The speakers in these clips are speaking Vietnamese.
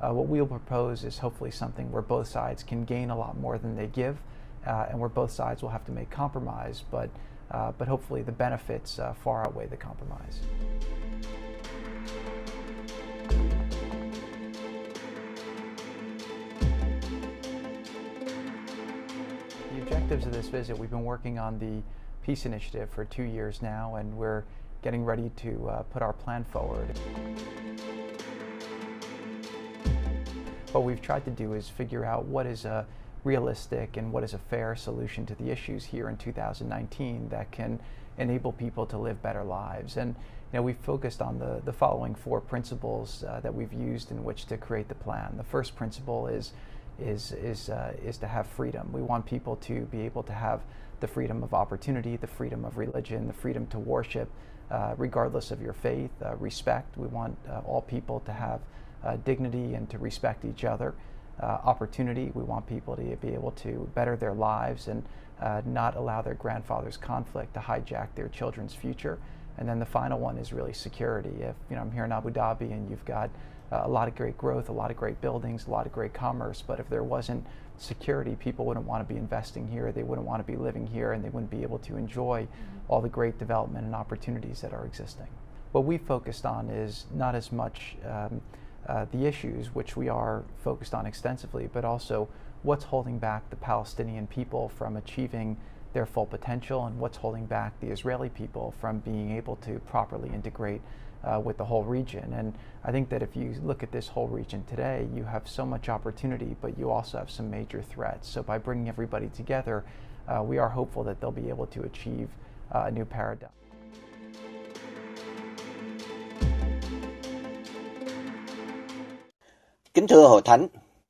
uh, what we'll propose is hopefully something where both sides can gain a lot more than they give, uh, and where both sides will have to make compromise, but, uh, but hopefully the benefits uh, far outweigh the compromise. The objectives of this visit, we've been working on the Peace Initiative for two years now, and we're getting ready to uh, put our plan forward. what we've tried to do is figure out what is a realistic and what is a fair solution to the issues here in 2019 that can enable people to live better lives. And you know, we focused on the, the following four principles uh, that we've used in which to create the plan. The first principle is is is uh, is to have freedom. We want people to be able to have the freedom of opportunity, the freedom of religion, the freedom to worship, uh, regardless of your faith. Uh, respect. We want uh, all people to have uh, dignity and to respect each other. Uh, opportunity. We want people to be able to better their lives and uh, not allow their grandfather's conflict to hijack their children's future. And then the final one is really security. If you know, I'm here in Abu Dhabi and you've got uh, a lot of great growth, a lot of great buildings, a lot of great commerce, but if there wasn't security, people wouldn't want to be investing here, they wouldn't want to be living here, and they wouldn't be able to enjoy mm -hmm. all the great development and opportunities that are existing. What we focused on is not as much um, uh, the issues, which we are focused on extensively, but also what's holding back the Palestinian people from achieving their full potential and what's holding back the Israeli people from being able to properly integrate uh, with the whole region. And I think that if you look at this whole region today, you have so much opportunity, but you also have some major threats. So by bringing everybody together, uh, we are hopeful that they'll be able to achieve uh, a new paradigm. Kính thưa Hội Thánh,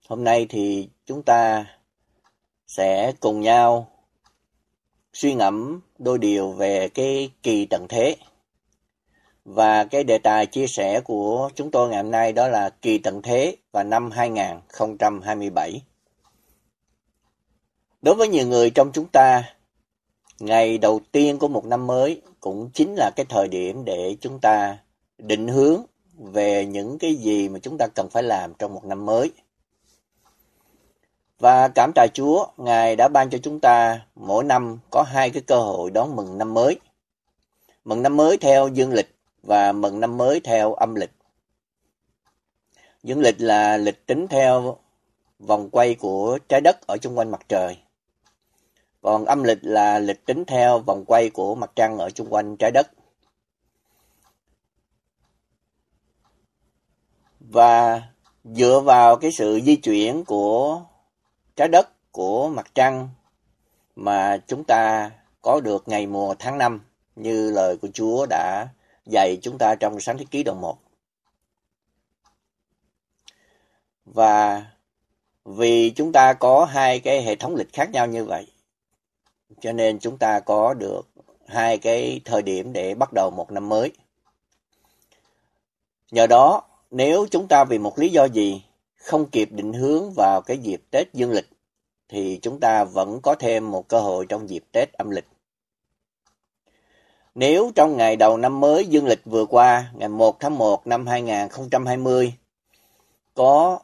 hôm nay thì chúng ta sẽ cùng nhau suy ngẫm đôi điều về cái kỳ tận thế. Và cái đề tài chia sẻ của chúng tôi ngày hôm nay đó là kỳ tận thế và năm 2027. Đối với nhiều người trong chúng ta, ngày đầu tiên của một năm mới cũng chính là cái thời điểm để chúng ta định hướng về những cái gì mà chúng ta cần phải làm trong một năm mới. Và cảm tạ Chúa, Ngài đã ban cho chúng ta mỗi năm có hai cái cơ hội đón mừng năm mới. Mừng năm mới theo dương lịch và mừng năm mới theo âm lịch. Dương lịch là lịch tính theo vòng quay của trái đất ở chung quanh mặt trời. Còn âm lịch là lịch tính theo vòng quay của mặt trăng ở chung quanh trái đất. và dựa vào cái sự di chuyển của trái đất của mặt trăng mà chúng ta có được ngày mùa tháng năm như lời của Chúa đã dạy chúng ta trong sáng thế ký đoạn 1. Và vì chúng ta có hai cái hệ thống lịch khác nhau như vậy, cho nên chúng ta có được hai cái thời điểm để bắt đầu một năm mới. Nhờ đó nếu chúng ta vì một lý do gì không kịp định hướng vào cái dịp Tết dương lịch, thì chúng ta vẫn có thêm một cơ hội trong dịp Tết âm lịch. Nếu trong ngày đầu năm mới dương lịch vừa qua, ngày 1 tháng 1 năm 2020, có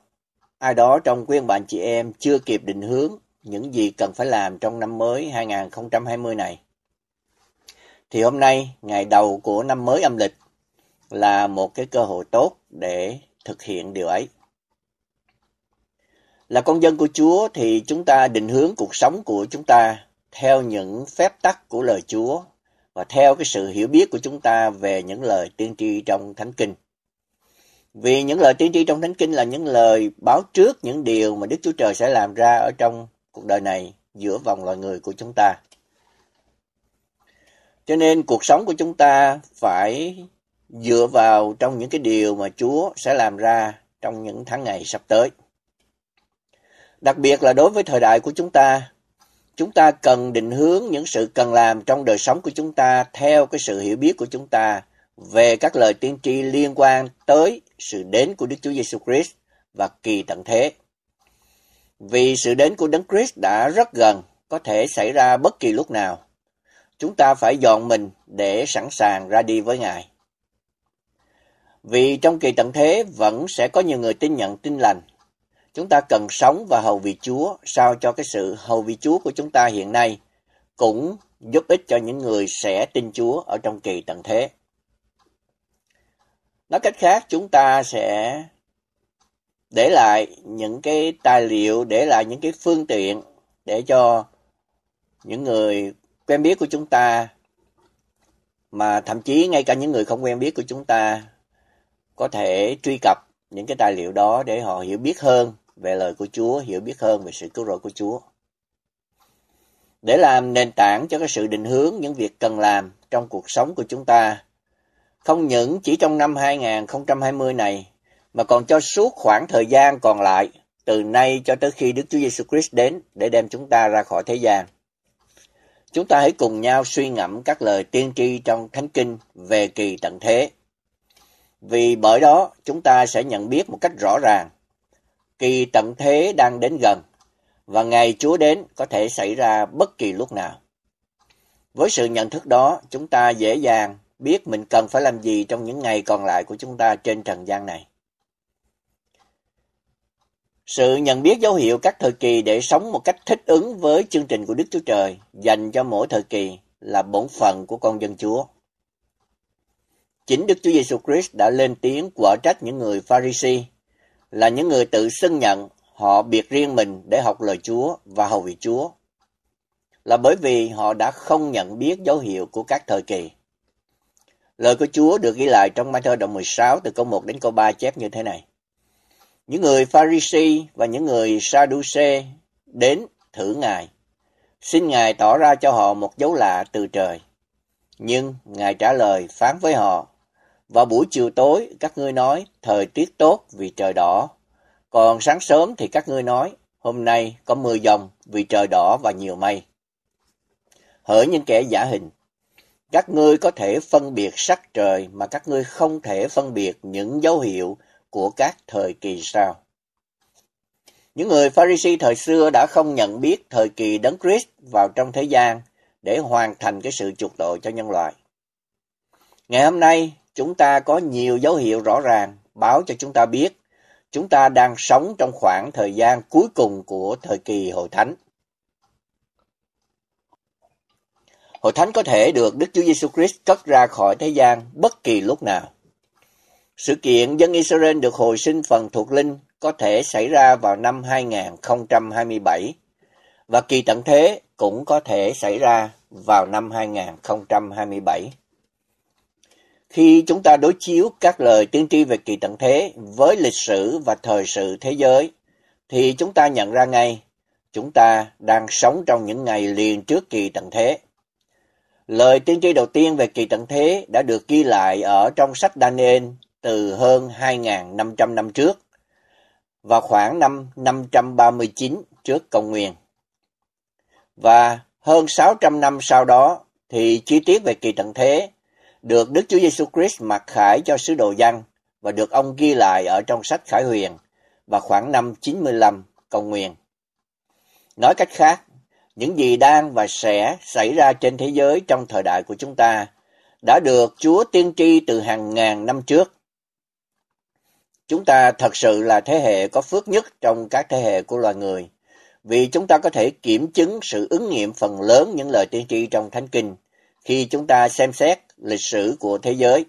ai đó trong quý bạn chị em chưa kịp định hướng những gì cần phải làm trong năm mới 2020 này, thì hôm nay, ngày đầu của năm mới âm lịch, là một cái cơ hội tốt để thực hiện điều ấy. Là con dân của Chúa thì chúng ta định hướng cuộc sống của chúng ta theo những phép tắc của lời Chúa và theo cái sự hiểu biết của chúng ta về những lời tiên tri trong Thánh Kinh. Vì những lời tiên tri trong Thánh Kinh là những lời báo trước những điều mà Đức Chúa Trời sẽ làm ra ở trong cuộc đời này giữa vòng loài người của chúng ta. Cho nên cuộc sống của chúng ta phải dựa vào trong những cái điều mà Chúa sẽ làm ra trong những tháng ngày sắp tới. Đặc biệt là đối với thời đại của chúng ta, chúng ta cần định hướng những sự cần làm trong đời sống của chúng ta theo cái sự hiểu biết của chúng ta về các lời tiên tri liên quan tới sự đến của Đức Chúa Giêsu Christ và kỳ tận thế. Vì sự đến của Đấng Christ đã rất gần, có thể xảy ra bất kỳ lúc nào. Chúng ta phải dọn mình để sẵn sàng ra đi với Ngài. Vì trong kỳ tận thế vẫn sẽ có nhiều người tin nhận tin lành. Chúng ta cần sống và hầu vì Chúa sao cho cái sự hầu vì Chúa của chúng ta hiện nay cũng giúp ích cho những người sẽ tin Chúa ở trong kỳ tận thế. Nói cách khác, chúng ta sẽ để lại những cái tài liệu, để lại những cái phương tiện để cho những người quen biết của chúng ta mà thậm chí ngay cả những người không quen biết của chúng ta có thể truy cập những cái tài liệu đó để họ hiểu biết hơn về lời của Chúa, hiểu biết hơn về sự cứu rỗi của Chúa. Để làm nền tảng cho cái sự định hướng những việc cần làm trong cuộc sống của chúng ta, không những chỉ trong năm 2020 này, mà còn cho suốt khoảng thời gian còn lại từ nay cho tới khi Đức Chúa Giêsu Christ đến để đem chúng ta ra khỏi thế gian. Chúng ta hãy cùng nhau suy ngẫm các lời tiên tri trong Thánh Kinh về kỳ tận thế vì bởi đó chúng ta sẽ nhận biết một cách rõ ràng. Kỳ tận thế đang đến gần, và ngày Chúa đến có thể xảy ra bất kỳ lúc nào. Với sự nhận thức đó, chúng ta dễ dàng biết mình cần phải làm gì trong những ngày còn lại của chúng ta trên trần gian này. Sự nhận biết dấu hiệu các thời kỳ để sống một cách thích ứng với chương trình của Đức Chúa Trời dành cho mỗi thời kỳ là bổn phận của con dân Chúa. Chính Đức Chúa Giêsu Christ đã lên tiếng quở trách những người Pharisee là những người tự xưng nhận họ biệt riêng mình để học lời Chúa và hầu việc Chúa là bởi vì họ đã không nhận biết dấu hiệu của các thời kỳ. Lời của Chúa được ghi lại trong Matthew đoạn 16 từ câu 1 đến câu 3 chép như thế này. Những người Pharisee và những người Sadducee đến thử Ngài, xin Ngài tỏ ra cho họ một dấu lạ từ trời. Nhưng Ngài trả lời phán với họ vào buổi chiều tối, các ngươi nói, thời tiết tốt vì trời đỏ. Còn sáng sớm thì các ngươi nói, hôm nay có mưa dòng vì trời đỏ và nhiều mây. Hỡi những kẻ giả hình, các ngươi có thể phân biệt sắc trời mà các ngươi không thể phân biệt những dấu hiệu của các thời kỳ sau. Những người Pharisee thời xưa đã không nhận biết thời kỳ đấng Christ vào trong thế gian để hoàn thành cái sự chuộc tội cho nhân loại. Ngày hôm nay, chúng ta có nhiều dấu hiệu rõ ràng báo cho chúng ta biết chúng ta đang sống trong khoảng thời gian cuối cùng của thời kỳ hội thánh. Hội thánh có thể được Đức Chúa Giêsu Christ cất ra khỏi thế gian bất kỳ lúc nào. Sự kiện dân Israel được hồi sinh phần thuộc linh có thể xảy ra vào năm 2027 và kỳ tận thế cũng có thể xảy ra vào năm 2027. Khi chúng ta đối chiếu các lời tiên tri về kỳ tận thế với lịch sử và thời sự thế giới, thì chúng ta nhận ra ngay chúng ta đang sống trong những ngày liền trước kỳ tận thế. Lời tiên tri đầu tiên về kỳ tận thế đã được ghi lại ở trong sách Daniel từ hơn 2.500 năm trước, vào khoảng năm 539 trước công nguyên. Và hơn 600 năm sau đó thì chi tiết về kỳ tận thế được Đức Chúa Giêsu Christ mặc khải cho sứ đồ Giăng và được ông ghi lại ở trong sách Khải Huyền và khoảng năm 95 công nguyên. Nói cách khác, những gì đang và sẽ xảy ra trên thế giới trong thời đại của chúng ta đã được Chúa tiên tri từ hàng ngàn năm trước. Chúng ta thật sự là thế hệ có phước nhất trong các thế hệ của loài người, vì chúng ta có thể kiểm chứng sự ứng nghiệm phần lớn những lời tiên tri trong Thánh Kinh khi chúng ta xem xét lịch sử của thế giới.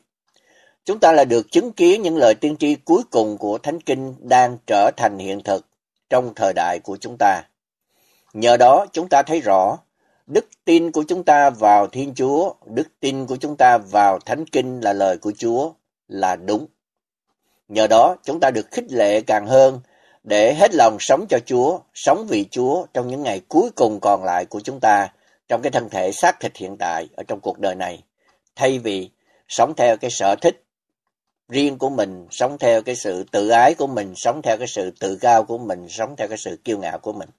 Chúng ta là được chứng kiến những lời tiên tri cuối cùng của Thánh Kinh đang trở thành hiện thực trong thời đại của chúng ta. Nhờ đó chúng ta thấy rõ đức tin của chúng ta vào Thiên Chúa, đức tin của chúng ta vào Thánh Kinh là lời của Chúa là đúng. Nhờ đó chúng ta được khích lệ càng hơn để hết lòng sống cho Chúa, sống vì Chúa trong những ngày cuối cùng còn lại của chúng ta trong cái thân thể xác thịt hiện tại ở trong cuộc đời này thay vì sống theo cái sở thích riêng của mình, sống theo cái sự tự ái của mình, sống theo cái sự tự cao của mình, sống theo cái sự kiêu ngạo của mình.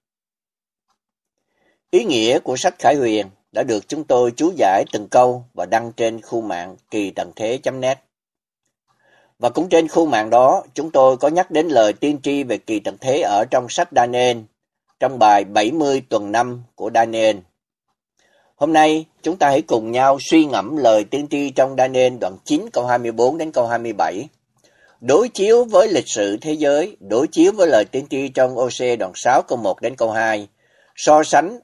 Ý nghĩa của sách Khải Huyền đã được chúng tôi chú giải từng câu và đăng trên khu mạng kỳ tần thế.net. Và cũng trên khu mạng đó, chúng tôi có nhắc đến lời tiên tri về kỳ tận thế ở trong sách Daniel, trong bài 70 tuần năm của Daniel Hôm nay, chúng ta hãy cùng nhau suy ngẫm lời tiên tri trong Daniel đoạn 9 câu 24 đến câu 27. Đối chiếu với lịch sử thế giới, đối chiếu với lời tiên tri trong OC đoạn 6 câu 1 đến câu 2, so sánh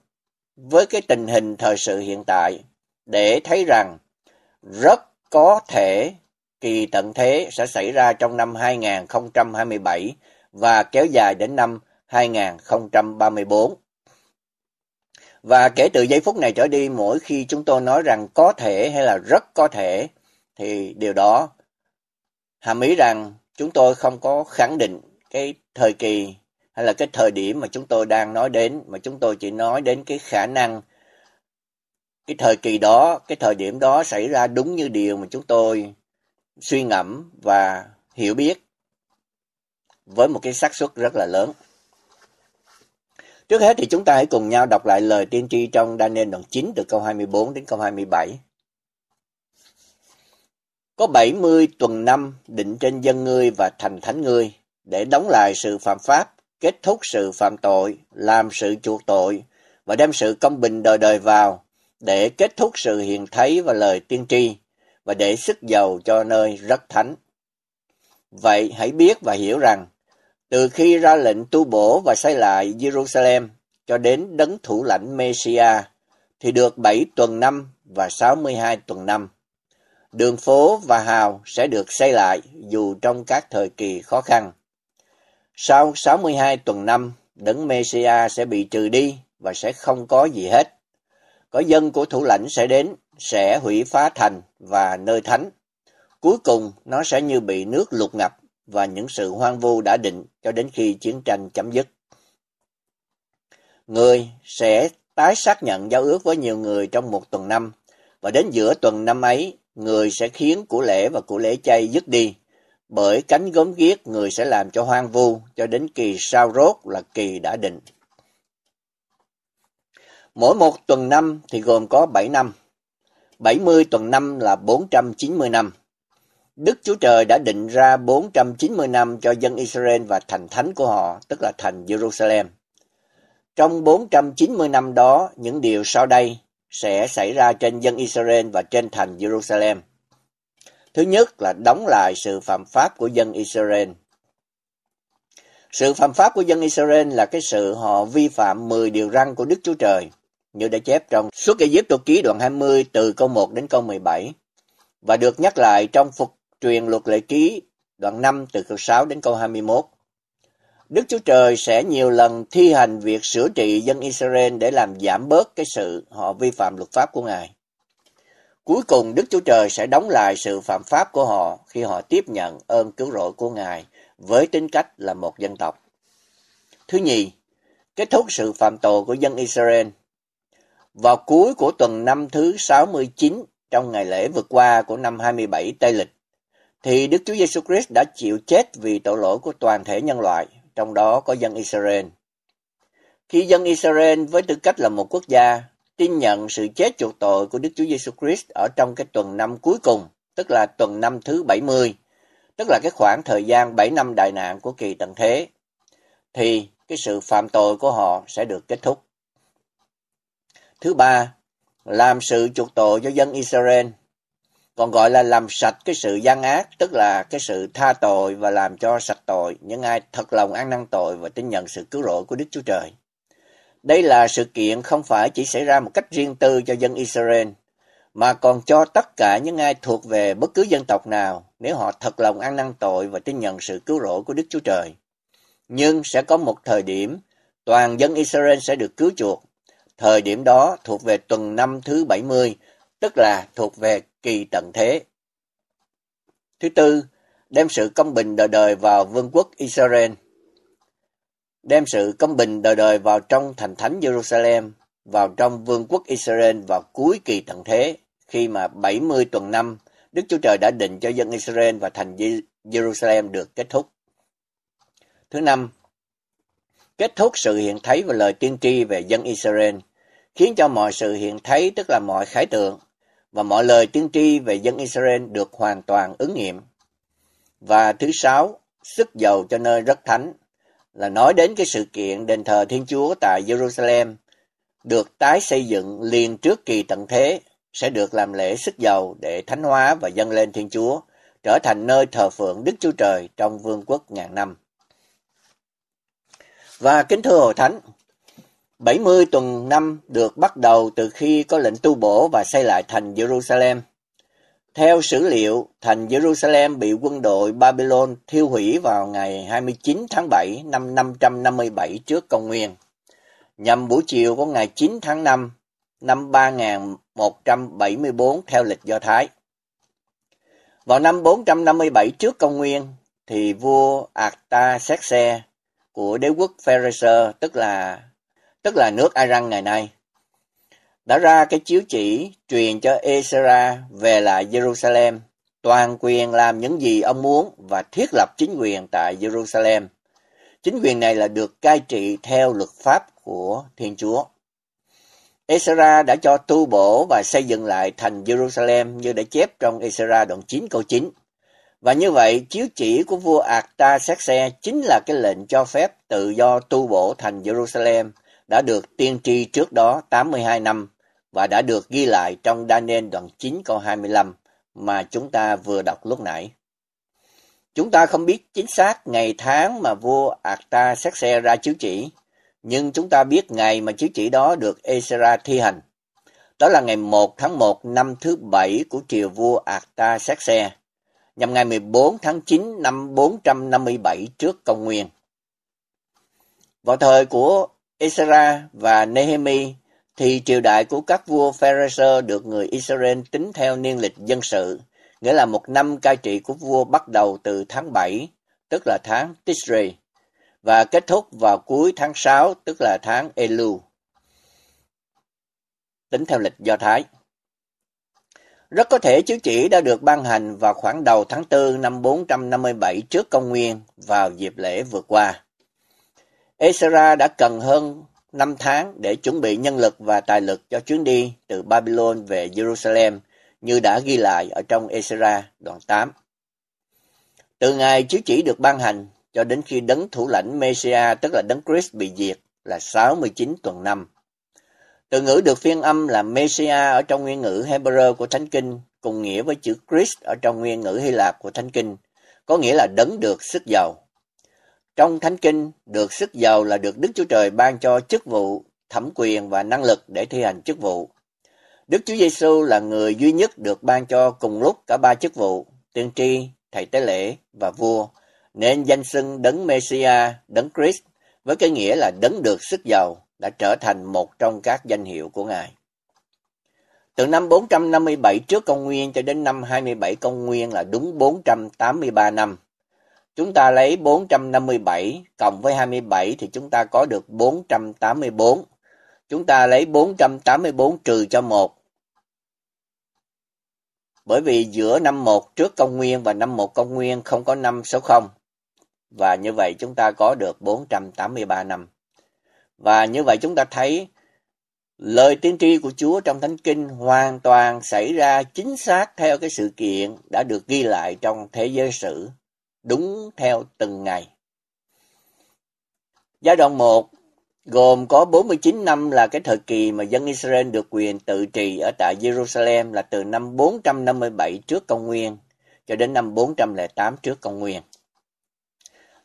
với cái tình hình thời sự hiện tại để thấy rằng rất có thể kỳ tận thế sẽ xảy ra trong năm 2027 và kéo dài đến năm 2034. Và kể từ giây phút này trở đi, mỗi khi chúng tôi nói rằng có thể hay là rất có thể, thì điều đó hàm ý rằng chúng tôi không có khẳng định cái thời kỳ hay là cái thời điểm mà chúng tôi đang nói đến, mà chúng tôi chỉ nói đến cái khả năng cái thời kỳ đó, cái thời điểm đó xảy ra đúng như điều mà chúng tôi suy ngẫm và hiểu biết với một cái xác suất rất là lớn. Trước hết thì chúng ta hãy cùng nhau đọc lại lời tiên tri trong Daniel đoạn 9 từ câu 24 đến câu 27. Có 70 tuần năm định trên dân ngươi và thành thánh ngươi để đóng lại sự phạm pháp, kết thúc sự phạm tội, làm sự chuộc tội và đem sự công bình đời đời vào để kết thúc sự hiện thấy và lời tiên tri và để sức giàu cho nơi rất thánh. Vậy hãy biết và hiểu rằng từ khi ra lệnh tu bổ và xây lại Jerusalem cho đến đấng thủ lãnh Messia thì được 7 tuần năm và 62 tuần năm. Đường phố và hào sẽ được xây lại dù trong các thời kỳ khó khăn. Sau 62 tuần năm, đấng Messia sẽ bị trừ đi và sẽ không có gì hết. Có dân của thủ lãnh sẽ đến, sẽ hủy phá thành và nơi thánh. Cuối cùng, nó sẽ như bị nước lụt ngập và những sự hoang vu đã định cho đến khi chiến tranh chấm dứt. Người sẽ tái xác nhận giao ước với nhiều người trong một tuần năm, và đến giữa tuần năm ấy, người sẽ khiến của lễ và của lễ chay dứt đi, bởi cánh gốm ghiếc người sẽ làm cho hoang vu cho đến kỳ sao rốt là kỳ đã định. Mỗi một tuần năm thì gồm có 7 năm. 70 tuần năm là 490 năm. Đức Chúa Trời đã định ra 490 năm cho dân Israel và thành thánh của họ, tức là thành Jerusalem. Trong 490 năm đó, những điều sau đây sẽ xảy ra trên dân Israel và trên thành Jerusalem. Thứ nhất là đóng lại sự phạm pháp của dân Israel. Sự phạm pháp của dân Israel là cái sự họ vi phạm 10 điều răn của Đức Chúa Trời, như đã chép trong suốt Ai Cập ký đoạn 20 từ câu 1 đến câu 17 và được nhắc lại trong phục truyền luật lệ ký, đoạn 5 từ câu 6 đến câu 21. Đức Chúa Trời sẽ nhiều lần thi hành việc sửa trị dân Israel để làm giảm bớt cái sự họ vi phạm luật pháp của Ngài. Cuối cùng Đức Chúa Trời sẽ đóng lại sự phạm pháp của họ khi họ tiếp nhận ơn cứu rỗi của Ngài với tính cách là một dân tộc. Thứ nhì, kết thúc sự phạm tội của dân Israel. Vào cuối của tuần năm thứ 69 trong ngày lễ vượt qua của năm 27 Tây Lịch, thì Đức Chúa Giêsu Christ đã chịu chết vì tội lỗi của toàn thể nhân loại, trong đó có dân Israel. Khi dân Israel với tư cách là một quốc gia tin nhận sự chết chuộc tội của Đức Chúa Giêsu Christ ở trong cái tuần năm cuối cùng, tức là tuần năm thứ 70, tức là cái khoảng thời gian 7 năm đại nạn của kỳ tận thế, thì cái sự phạm tội của họ sẽ được kết thúc. Thứ ba, làm sự chuộc tội cho dân Israel còn gọi là làm sạch cái sự gian ác tức là cái sự tha tội và làm cho sạch tội những ai thật lòng ăn năn tội và tin nhận sự cứu rỗi của Đức Chúa Trời. Đây là sự kiện không phải chỉ xảy ra một cách riêng tư cho dân Israel mà còn cho tất cả những ai thuộc về bất cứ dân tộc nào nếu họ thật lòng ăn năn tội và tin nhận sự cứu rỗi của Đức Chúa Trời. Nhưng sẽ có một thời điểm toàn dân Israel sẽ được cứu chuộc. Thời điểm đó thuộc về tuần năm thứ 70, tức là thuộc về kỳ tận thế. Thứ tư, đem sự công bình đời đời vào vương quốc Israel. Đem sự công bình đời đời vào trong thành thánh Jerusalem, vào trong vương quốc Israel vào cuối kỳ tận thế, khi mà 70 tuần năm, Đức Chúa Trời đã định cho dân Israel và thành Jerusalem được kết thúc. Thứ năm, kết thúc sự hiện thấy và lời tiên tri về dân Israel, khiến cho mọi sự hiện thấy tức là mọi khái tượng, và mọi lời tiên tri về dân Israel được hoàn toàn ứng nghiệm. Và thứ sáu, sức dầu cho nơi rất thánh là nói đến cái sự kiện đền thờ Thiên Chúa tại Jerusalem được tái xây dựng liền trước kỳ tận thế sẽ được làm lễ sức dầu để thánh hóa và dâng lên Thiên Chúa, trở thành nơi thờ phượng Đức Chúa Trời trong vương quốc ngàn năm. Và kính thưa Hội Thánh, 70 tuần năm được bắt đầu từ khi có lệnh tu bổ và xây lại thành Jerusalem. Theo sử liệu, thành Jerusalem bị quân đội Babylon thiêu hủy vào ngày 29 tháng 7 năm 557 trước công nguyên. Nhằm buổi chiều của ngày 9 tháng 5 năm 3174 theo lịch Do Thái. Vào năm 457 trước công nguyên thì vua Artaxerxes của đế quốc Pharisee tức là tức là nước Iran ngày nay, đã ra cái chiếu chỉ truyền cho Ezra về lại Jerusalem, toàn quyền làm những gì ông muốn và thiết lập chính quyền tại Jerusalem. Chính quyền này là được cai trị theo luật pháp của Thiên Chúa. Ezra đã cho tu bổ và xây dựng lại thành Jerusalem như đã chép trong Ezra đoạn 9 câu 9. Và như vậy, chiếu chỉ của vua xe chính là cái lệnh cho phép tự do tu bổ thành Jerusalem – đã được tiên tri trước đó 82 năm và đã được ghi lại trong Daniel đoạn 9 câu 25 mà chúng ta vừa đọc lúc nãy. Chúng ta không biết chính xác ngày tháng mà vua Akta xét xe ra chiếu chỉ, nhưng chúng ta biết ngày mà chiếu chỉ đó được Ezra thi hành. Đó là ngày 1 tháng 1 năm thứ bảy của triều vua Akta xét xe, nhằm ngày 14 tháng 9 năm 457 trước công nguyên. Vào thời của Isra và Nehemi thì triều đại của các vua Pharaoh được người Israel tính theo niên lịch dân sự, nghĩa là một năm cai trị của vua bắt đầu từ tháng 7, tức là tháng Tishri, và kết thúc vào cuối tháng 6, tức là tháng Elul. tính theo lịch Do Thái. Rất có thể chiếu chỉ đã được ban hành vào khoảng đầu tháng 4 năm 457 trước công nguyên vào dịp lễ vừa qua. Ezra đã cần hơn 5 tháng để chuẩn bị nhân lực và tài lực cho chuyến đi từ Babylon về Jerusalem như đã ghi lại ở trong Ezra đoạn 8. Từ ngày chiếu chỉ được ban hành cho đến khi đấng thủ lãnh Messia tức là đấng Christ bị diệt là 69 tuần năm. Từ ngữ được phiên âm là Messia ở trong nguyên ngữ Hebrew của Thánh Kinh cùng nghĩa với chữ Christ ở trong nguyên ngữ Hy Lạp của Thánh Kinh, có nghĩa là đấng được sức giàu. Trong Thánh Kinh, được sức giàu là được Đức Chúa Trời ban cho chức vụ, thẩm quyền và năng lực để thi hành chức vụ. Đức Chúa Giêsu là người duy nhất được ban cho cùng lúc cả ba chức vụ, tiên tri, thầy tế lễ và vua, nên danh xưng đấng messiah đấng Christ với cái nghĩa là đấng được sức giàu đã trở thành một trong các danh hiệu của Ngài. Từ năm 457 trước công nguyên cho đến năm 27 công nguyên là đúng 483 năm. Chúng ta lấy 457 cộng với 27 thì chúng ta có được 484. Chúng ta lấy 484 trừ cho 1. Bởi vì giữa năm 1 trước công nguyên và năm 1 công nguyên không có năm số 0. Và như vậy chúng ta có được 483 năm. Và như vậy chúng ta thấy lời tiên tri của Chúa trong Thánh Kinh hoàn toàn xảy ra chính xác theo cái sự kiện đã được ghi lại trong thế giới sử đúng theo từng ngày. Giai đoạn 1 gồm có 49 năm là cái thời kỳ mà dân Israel được quyền tự trị ở tại Jerusalem là từ năm 457 trước công nguyên cho đến năm 408 trước công nguyên.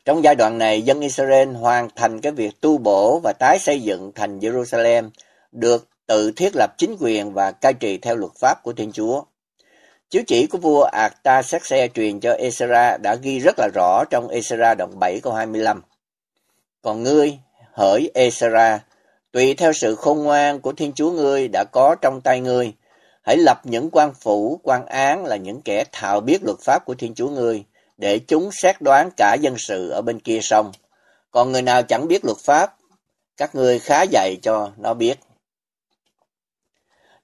Trong giai đoạn này, dân Israel hoàn thành cái việc tu bổ và tái xây dựng thành Jerusalem, được tự thiết lập chính quyền và cai trị theo luật pháp của Thiên Chúa. Chiếu chỉ của vua xe truyền cho esra đã ghi rất là rõ trong esra đoạn 7 câu 25. Còn ngươi, hỡi esra tùy theo sự khôn ngoan của Thiên Chúa ngươi đã có trong tay ngươi, hãy lập những quan phủ, quan án là những kẻ thạo biết luật pháp của Thiên Chúa ngươi, để chúng xét đoán cả dân sự ở bên kia sông. Còn người nào chẳng biết luật pháp, các ngươi khá dạy cho nó biết.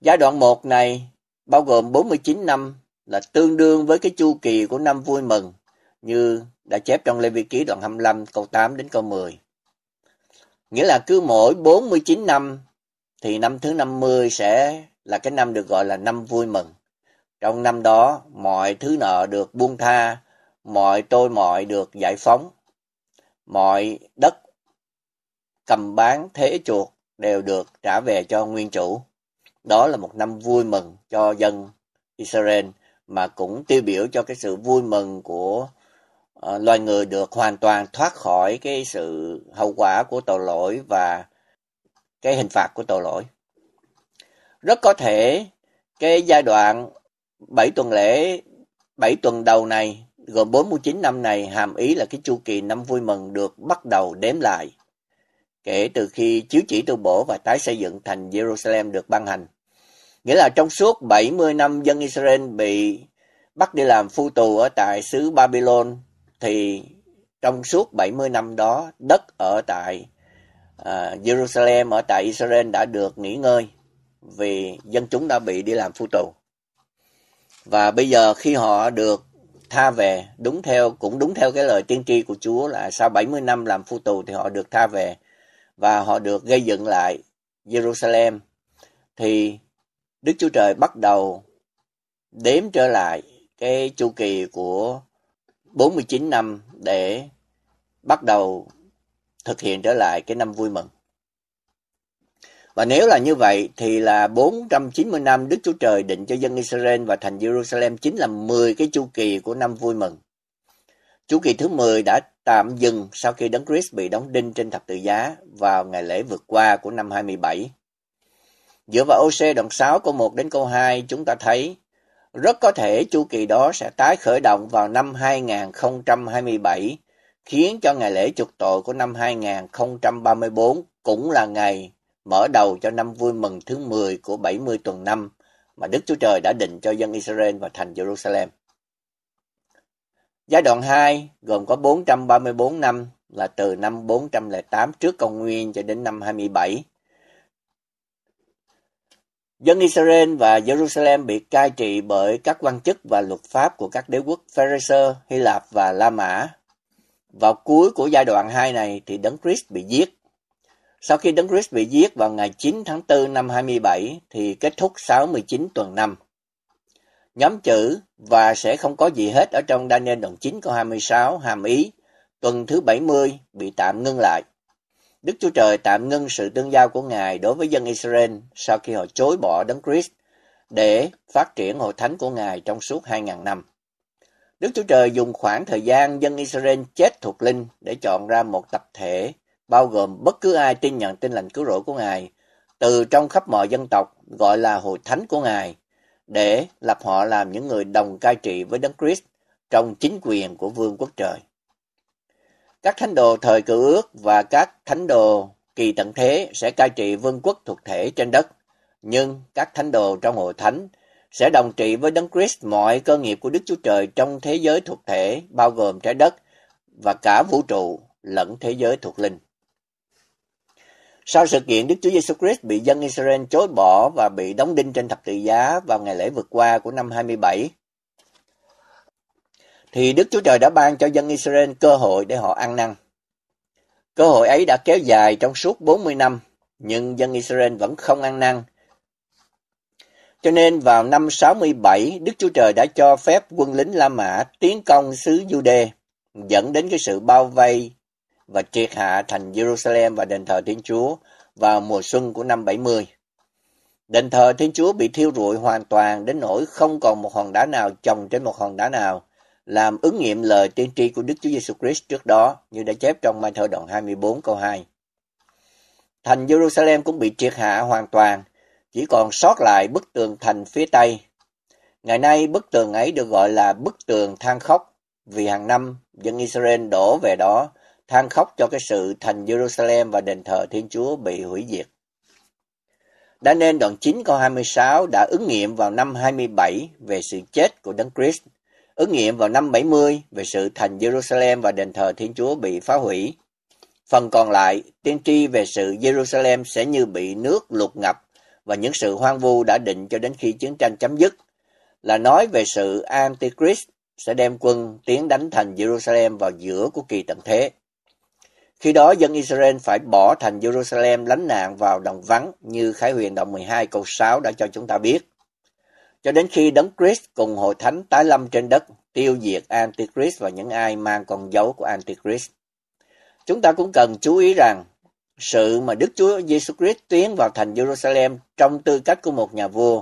Giai đoạn 1 này bao gồm 49 năm là tương đương với cái chu kỳ của năm vui mừng như đã chép trong Lê Vi Ký đoạn 25 câu 8 đến câu 10. Nghĩa là cứ mỗi 49 năm thì năm thứ 50 sẽ là cái năm được gọi là năm vui mừng. Trong năm đó, mọi thứ nợ được buông tha, mọi tôi mọi được giải phóng, mọi đất cầm bán thế chuột đều được trả về cho nguyên chủ. Đó là một năm vui mừng cho dân Israel mà cũng tiêu biểu cho cái sự vui mừng của uh, loài người được hoàn toàn thoát khỏi cái sự hậu quả của tội lỗi và cái hình phạt của tội lỗi. Rất có thể cái giai đoạn 7 tuần lễ, 7 tuần đầu này gồm 49 năm này hàm ý là cái chu kỳ năm vui mừng được bắt đầu đếm lại kể từ khi chiếu chỉ tu bổ và tái xây dựng thành Jerusalem được ban hành. Nghĩa là trong suốt 70 năm dân Israel bị bắt đi làm phu tù ở tại xứ Babylon thì trong suốt 70 năm đó đất ở tại à, Jerusalem ở tại Israel đã được nghỉ ngơi vì dân chúng đã bị đi làm phu tù. Và bây giờ khi họ được tha về đúng theo cũng đúng theo cái lời tiên tri của Chúa là sau 70 năm làm phu tù thì họ được tha về và họ được gây dựng lại Jerusalem thì Đức Chúa Trời bắt đầu đếm trở lại cái chu kỳ của 49 năm để bắt đầu thực hiện trở lại cái năm vui mừng. Và nếu là như vậy thì là 490 năm Đức Chúa Trời định cho dân Israel và thành Jerusalem chính là 10 cái chu kỳ của năm vui mừng. Chu kỳ thứ 10 đã tạm dừng sau khi Đấng Christ bị đóng đinh trên thập tự giá vào ngày lễ vượt qua của năm 27. Dựa vào OC đoạn 6 câu 1 đến câu 2, chúng ta thấy rất có thể chu kỳ đó sẽ tái khởi động vào năm 2027, khiến cho ngày lễ chuộc tội của năm 2034 cũng là ngày mở đầu cho năm vui mừng thứ 10 của 70 tuần năm mà Đức Chúa Trời đã định cho dân Israel và thành Jerusalem. Giai đoạn 2 gồm có 434 năm là từ năm 408 trước công nguyên cho đến năm 27 Dân Israel và Jerusalem bị cai trị bởi các quan chức và luật pháp của các đế quốc Pharisee, Hy Lạp và La Mã. Vào cuối của giai đoạn 2 này thì Đấng Christ bị giết. Sau khi Đấng Christ bị giết vào ngày 9 tháng 4 năm 27 thì kết thúc 69 tuần năm. Nhóm chữ và sẽ không có gì hết ở trong Daniel đoạn 9 câu 26 hàm ý tuần thứ 70 bị tạm ngưng lại. Đức Chúa Trời tạm ngưng sự tương giao của Ngài đối với dân Israel sau khi họ chối bỏ đấng Christ để phát triển hội thánh của Ngài trong suốt 2.000 năm. Đức Chúa Trời dùng khoảng thời gian dân Israel chết thuộc linh để chọn ra một tập thể bao gồm bất cứ ai tin nhận tin lành cứu rỗi của Ngài từ trong khắp mọi dân tộc gọi là hội thánh của Ngài để lập họ làm những người đồng cai trị với Đấng Christ trong chính quyền của vương quốc trời. Các thánh đồ thời cựu ước và các thánh đồ kỳ tận thế sẽ cai trị vương quốc thuộc thể trên đất, nhưng các thánh đồ trong hội thánh sẽ đồng trị với Đấng Christ mọi cơ nghiệp của Đức Chúa Trời trong thế giới thuộc thể bao gồm trái đất và cả vũ trụ lẫn thế giới thuộc linh. Sau sự kiện Đức Chúa Giêsu Christ bị dân Israel chối bỏ và bị đóng đinh trên thập tự giá vào ngày lễ vượt qua của năm 27, thì Đức Chúa Trời đã ban cho dân Israel cơ hội để họ ăn năn. Cơ hội ấy đã kéo dài trong suốt 40 năm, nhưng dân Israel vẫn không ăn năn. Cho nên vào năm 67, Đức Chúa Trời đã cho phép quân lính La Mã tiến công xứ Jude, dẫn đến cái sự bao vây và triệt hạ thành Jerusalem và đền thờ Thiên Chúa vào mùa xuân của năm 70. Đền thờ Thiên Chúa bị thiêu rụi hoàn toàn đến nỗi không còn một hòn đá nào chồng trên một hòn đá nào làm ứng nghiệm lời tiên tri của Đức Chúa Giêsu Christ trước đó như đã chép trong Mai Thơ đoạn 24 câu 2. Thành Jerusalem cũng bị triệt hạ hoàn toàn, chỉ còn sót lại bức tường thành phía Tây. Ngày nay bức tường ấy được gọi là bức tường than khóc vì hàng năm dân Israel đổ về đó than khóc cho cái sự thành Jerusalem và đền thờ Thiên Chúa bị hủy diệt. Đã nên đoạn 9 câu 26 đã ứng nghiệm vào năm 27 về sự chết của Đấng Christ – ứng nghiệm vào năm 70 về sự thành Jerusalem và đền thờ Thiên Chúa bị phá hủy. Phần còn lại, tiên tri về sự Jerusalem sẽ như bị nước lụt ngập và những sự hoang vu đã định cho đến khi chiến tranh chấm dứt, là nói về sự Antichrist sẽ đem quân tiến đánh thành Jerusalem vào giữa của kỳ tận thế. Khi đó dân Israel phải bỏ thành Jerusalem lánh nạn vào đồng vắng như Khải Huyền đoạn 12 câu 6 đã cho chúng ta biết cho đến khi đấng Christ cùng hội thánh tái lâm trên đất tiêu diệt Antichrist và những ai mang con dấu của Antichrist. Chúng ta cũng cần chú ý rằng sự mà Đức Chúa Giêsu Christ tiến vào thành Jerusalem trong tư cách của một nhà vua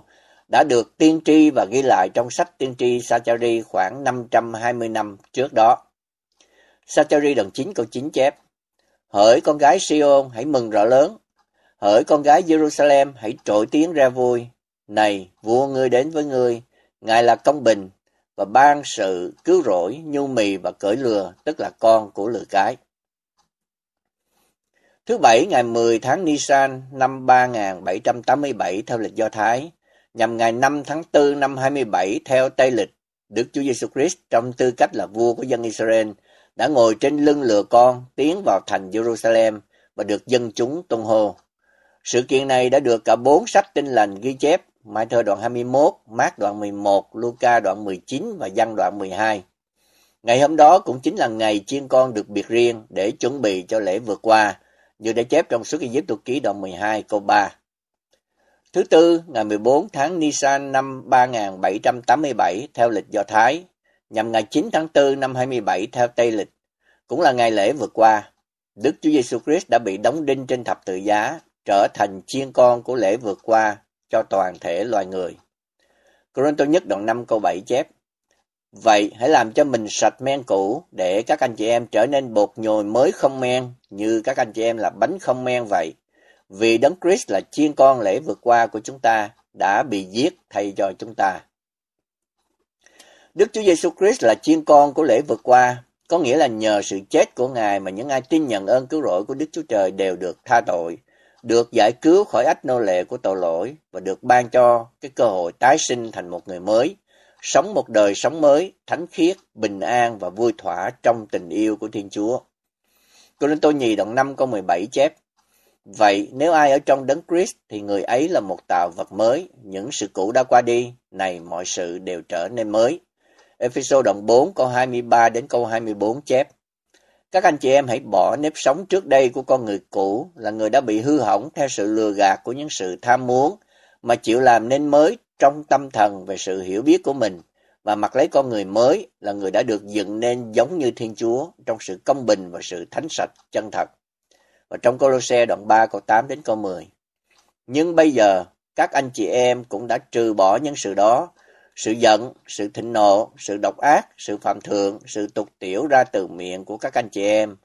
đã được tiên tri và ghi lại trong sách tiên tri Sachari khoảng 520 năm trước đó. Sachari đoạn 9 câu 9 chép: Hỡi con gái Siôn hãy mừng rỡ lớn, hỡi con gái Jerusalem hãy trội tiếng ra vui, này, vua ngươi đến với ngươi, ngài là công bình và ban sự cứu rỗi, nhu mì và cởi lừa, tức là con của lừa cái. Thứ Bảy ngày 10 tháng Nisan năm 3787 theo lịch Do Thái, nhằm ngày 5 tháng 4 năm 27 theo Tây lịch, Đức Chúa Giêsu Christ trong tư cách là vua của dân Israel đã ngồi trên lưng lừa con tiến vào thành Jerusalem và được dân chúng tôn hô. Sự kiện này đã được cả bốn sách tinh lành ghi chép Matthew đoạn 21, Mát đoạn 11, Luca đoạn 19 và Giăng đoạn 12. Ngày hôm đó cũng chính là ngày chiên con được biệt riêng để chuẩn bị cho lễ vượt qua, như đã chép trong suốt Egypt tục ký đoạn 12 câu 3. Thứ tư, ngày 14 tháng Nisan năm 3787 theo lịch Do Thái, nhằm ngày 9 tháng 4 năm 27 theo Tây lịch, cũng là ngày lễ vượt qua. Đức Chúa Giêsu Christ đã bị đóng đinh trên thập tự giá, trở thành chiên con của lễ vượt qua cho toàn thể loài người. Corinto nhất đoạn 5 câu 7 chép Vậy hãy làm cho mình sạch men cũ để các anh chị em trở nên bột nhồi mới không men như các anh chị em là bánh không men vậy. Vì Đấng Christ là chiên con lễ vượt qua của chúng ta đã bị giết thay cho chúng ta. Đức Chúa Giêsu Christ là chiên con của lễ vượt qua, có nghĩa là nhờ sự chết của Ngài mà những ai tin nhận ơn cứu rỗi của Đức Chúa Trời đều được tha tội, được giải cứu khỏi ách nô lệ của tội lỗi và được ban cho cái cơ hội tái sinh thành một người mới, sống một đời sống mới, thánh khiết, bình an và vui thỏa trong tình yêu của Thiên Chúa. Cô Linh Tô Nhì đoạn 5 câu 17 chép, Vậy nếu ai ở trong đấng Christ thì người ấy là một tạo vật mới, những sự cũ đã qua đi, này mọi sự đều trở nên mới. Ephesos đoạn 4 câu 23 đến câu 24 chép, các anh chị em hãy bỏ nếp sống trước đây của con người cũ là người đã bị hư hỏng theo sự lừa gạt của những sự tham muốn mà chịu làm nên mới trong tâm thần về sự hiểu biết của mình và mặc lấy con người mới là người đã được dựng nên giống như Thiên Chúa trong sự công bình và sự thánh sạch chân thật. Và trong Colosse đoạn 3 câu 8 đến câu 10. Nhưng bây giờ các anh chị em cũng đã trừ bỏ những sự đó sự giận, sự thịnh nộ, sự độc ác, sự phạm thượng, sự tục tiểu ra từ miệng của các anh chị em.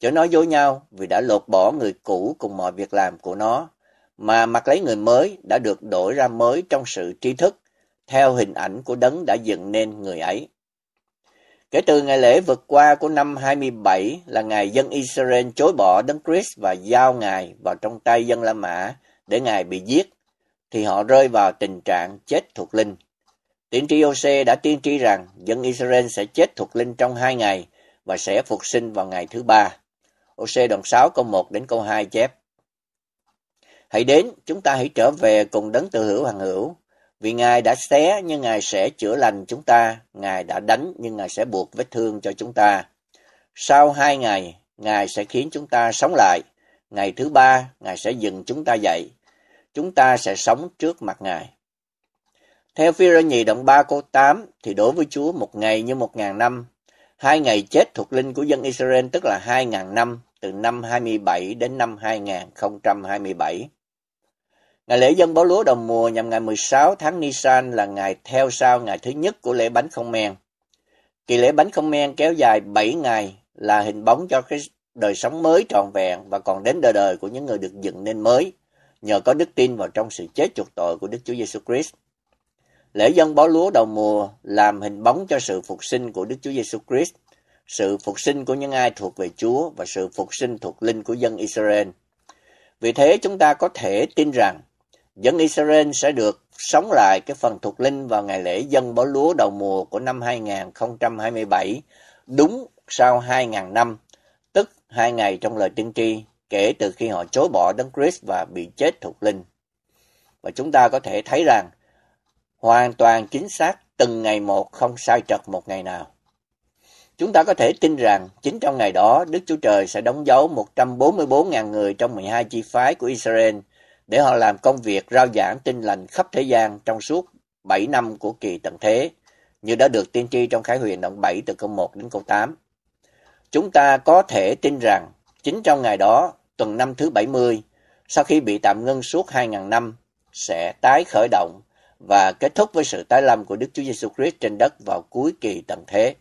Chớ nói dối nhau vì đã lột bỏ người cũ cùng mọi việc làm của nó, mà mặc lấy người mới đã được đổi ra mới trong sự tri thức, theo hình ảnh của đấng đã dựng nên người ấy. Kể từ ngày lễ vượt qua của năm 27 là ngày dân Israel chối bỏ đấng Christ và giao ngài vào trong tay dân La Mã để ngài bị giết, thì họ rơi vào tình trạng chết thuộc linh. Tiên tri Ose đã tiên tri rằng dân Israel sẽ chết thuộc linh trong hai ngày và sẽ phục sinh vào ngày thứ ba. Ose đoạn 6 câu 1 đến câu 2 chép. Hãy đến, chúng ta hãy trở về cùng đấng tự hữu hằng hữu. Vì Ngài đã xé nhưng Ngài sẽ chữa lành chúng ta, Ngài đã đánh nhưng Ngài sẽ buộc vết thương cho chúng ta. Sau hai ngày, Ngài sẽ khiến chúng ta sống lại. Ngày thứ ba, Ngài sẽ dừng chúng ta dậy. Chúng ta sẽ sống trước mặt Ngài. Theo phi rơ nhì động 3 câu 8 thì đối với Chúa một ngày như một ngàn năm. Hai ngày chết thuộc linh của dân Israel tức là hai ngàn năm từ năm 27 đến năm 2027. Ngày lễ dân báo lúa đồng mùa nhằm ngày 16 tháng Nisan là ngày theo sau ngày thứ nhất của lễ bánh không men. Kỳ lễ bánh không men kéo dài 7 ngày là hình bóng cho cái đời sống mới trọn vẹn và còn đến đời đời của những người được dựng nên mới nhờ có đức tin vào trong sự chết chuộc tội của Đức Chúa Giêsu Christ. Lễ dân bó lúa đầu mùa làm hình bóng cho sự phục sinh của Đức Chúa Giêsu Christ, sự phục sinh của những ai thuộc về Chúa và sự phục sinh thuộc linh của dân Israel. Vì thế chúng ta có thể tin rằng dân Israel sẽ được sống lại cái phần thuộc linh vào ngày lễ dân bó lúa đầu mùa của năm 2027, đúng sau 2.000 năm, tức hai ngày trong lời tiên tri kể từ khi họ chối bỏ đấng Christ và bị chết thuộc linh. Và chúng ta có thể thấy rằng hoàn toàn chính xác từng ngày một không sai trật một ngày nào. Chúng ta có thể tin rằng chính trong ngày đó Đức Chúa Trời sẽ đóng dấu 144.000 người trong 12 chi phái của Israel để họ làm công việc rao giảng tin lành khắp thế gian trong suốt 7 năm của kỳ tận thế, như đã được tiên tri trong Khải Huyền đoạn 7 từ câu 1 đến câu 8. Chúng ta có thể tin rằng chính trong ngày đó, tuần năm thứ 70, sau khi bị tạm ngưng suốt 2.000 năm, sẽ tái khởi động và kết thúc với sự tái lâm của Đức Chúa Giêsu Christ trên đất vào cuối kỳ tận thế.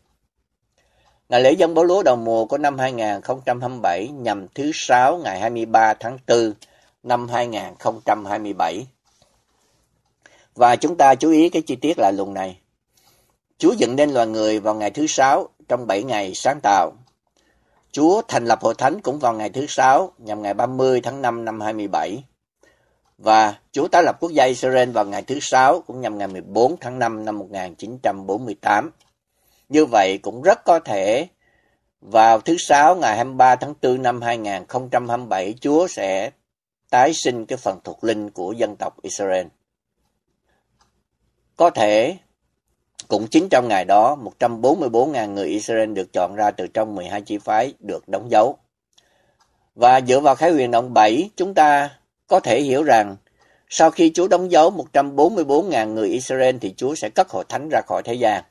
Ngày lễ dân báo lúa đầu mùa của năm 2027 nhằm thứ sáu ngày 23 tháng 4 năm 2027. Và chúng ta chú ý cái chi tiết lạ lùng này. Chúa dựng nên loài người vào ngày thứ sáu trong 7 ngày sáng tạo. Chúa thành lập hội thánh cũng vào ngày thứ sáu nhằm ngày 30 tháng 5 năm 27 và Chúa tái lập quốc gia Israel vào ngày thứ Sáu cũng nhằm ngày 14 tháng 5 năm 1948. Như vậy cũng rất có thể vào thứ Sáu ngày 23 tháng 4 năm 2027 Chúa sẽ tái sinh cái phần thuộc linh của dân tộc Israel. Có thể cũng chính trong ngày đó 144.000 người Israel được chọn ra từ trong 12 chi phái được đóng dấu. Và dựa vào khái quyền động 7, chúng ta có thể hiểu rằng sau khi Chúa đóng dấu 144.000 người Israel thì Chúa sẽ cất hội thánh ra khỏi thế gian.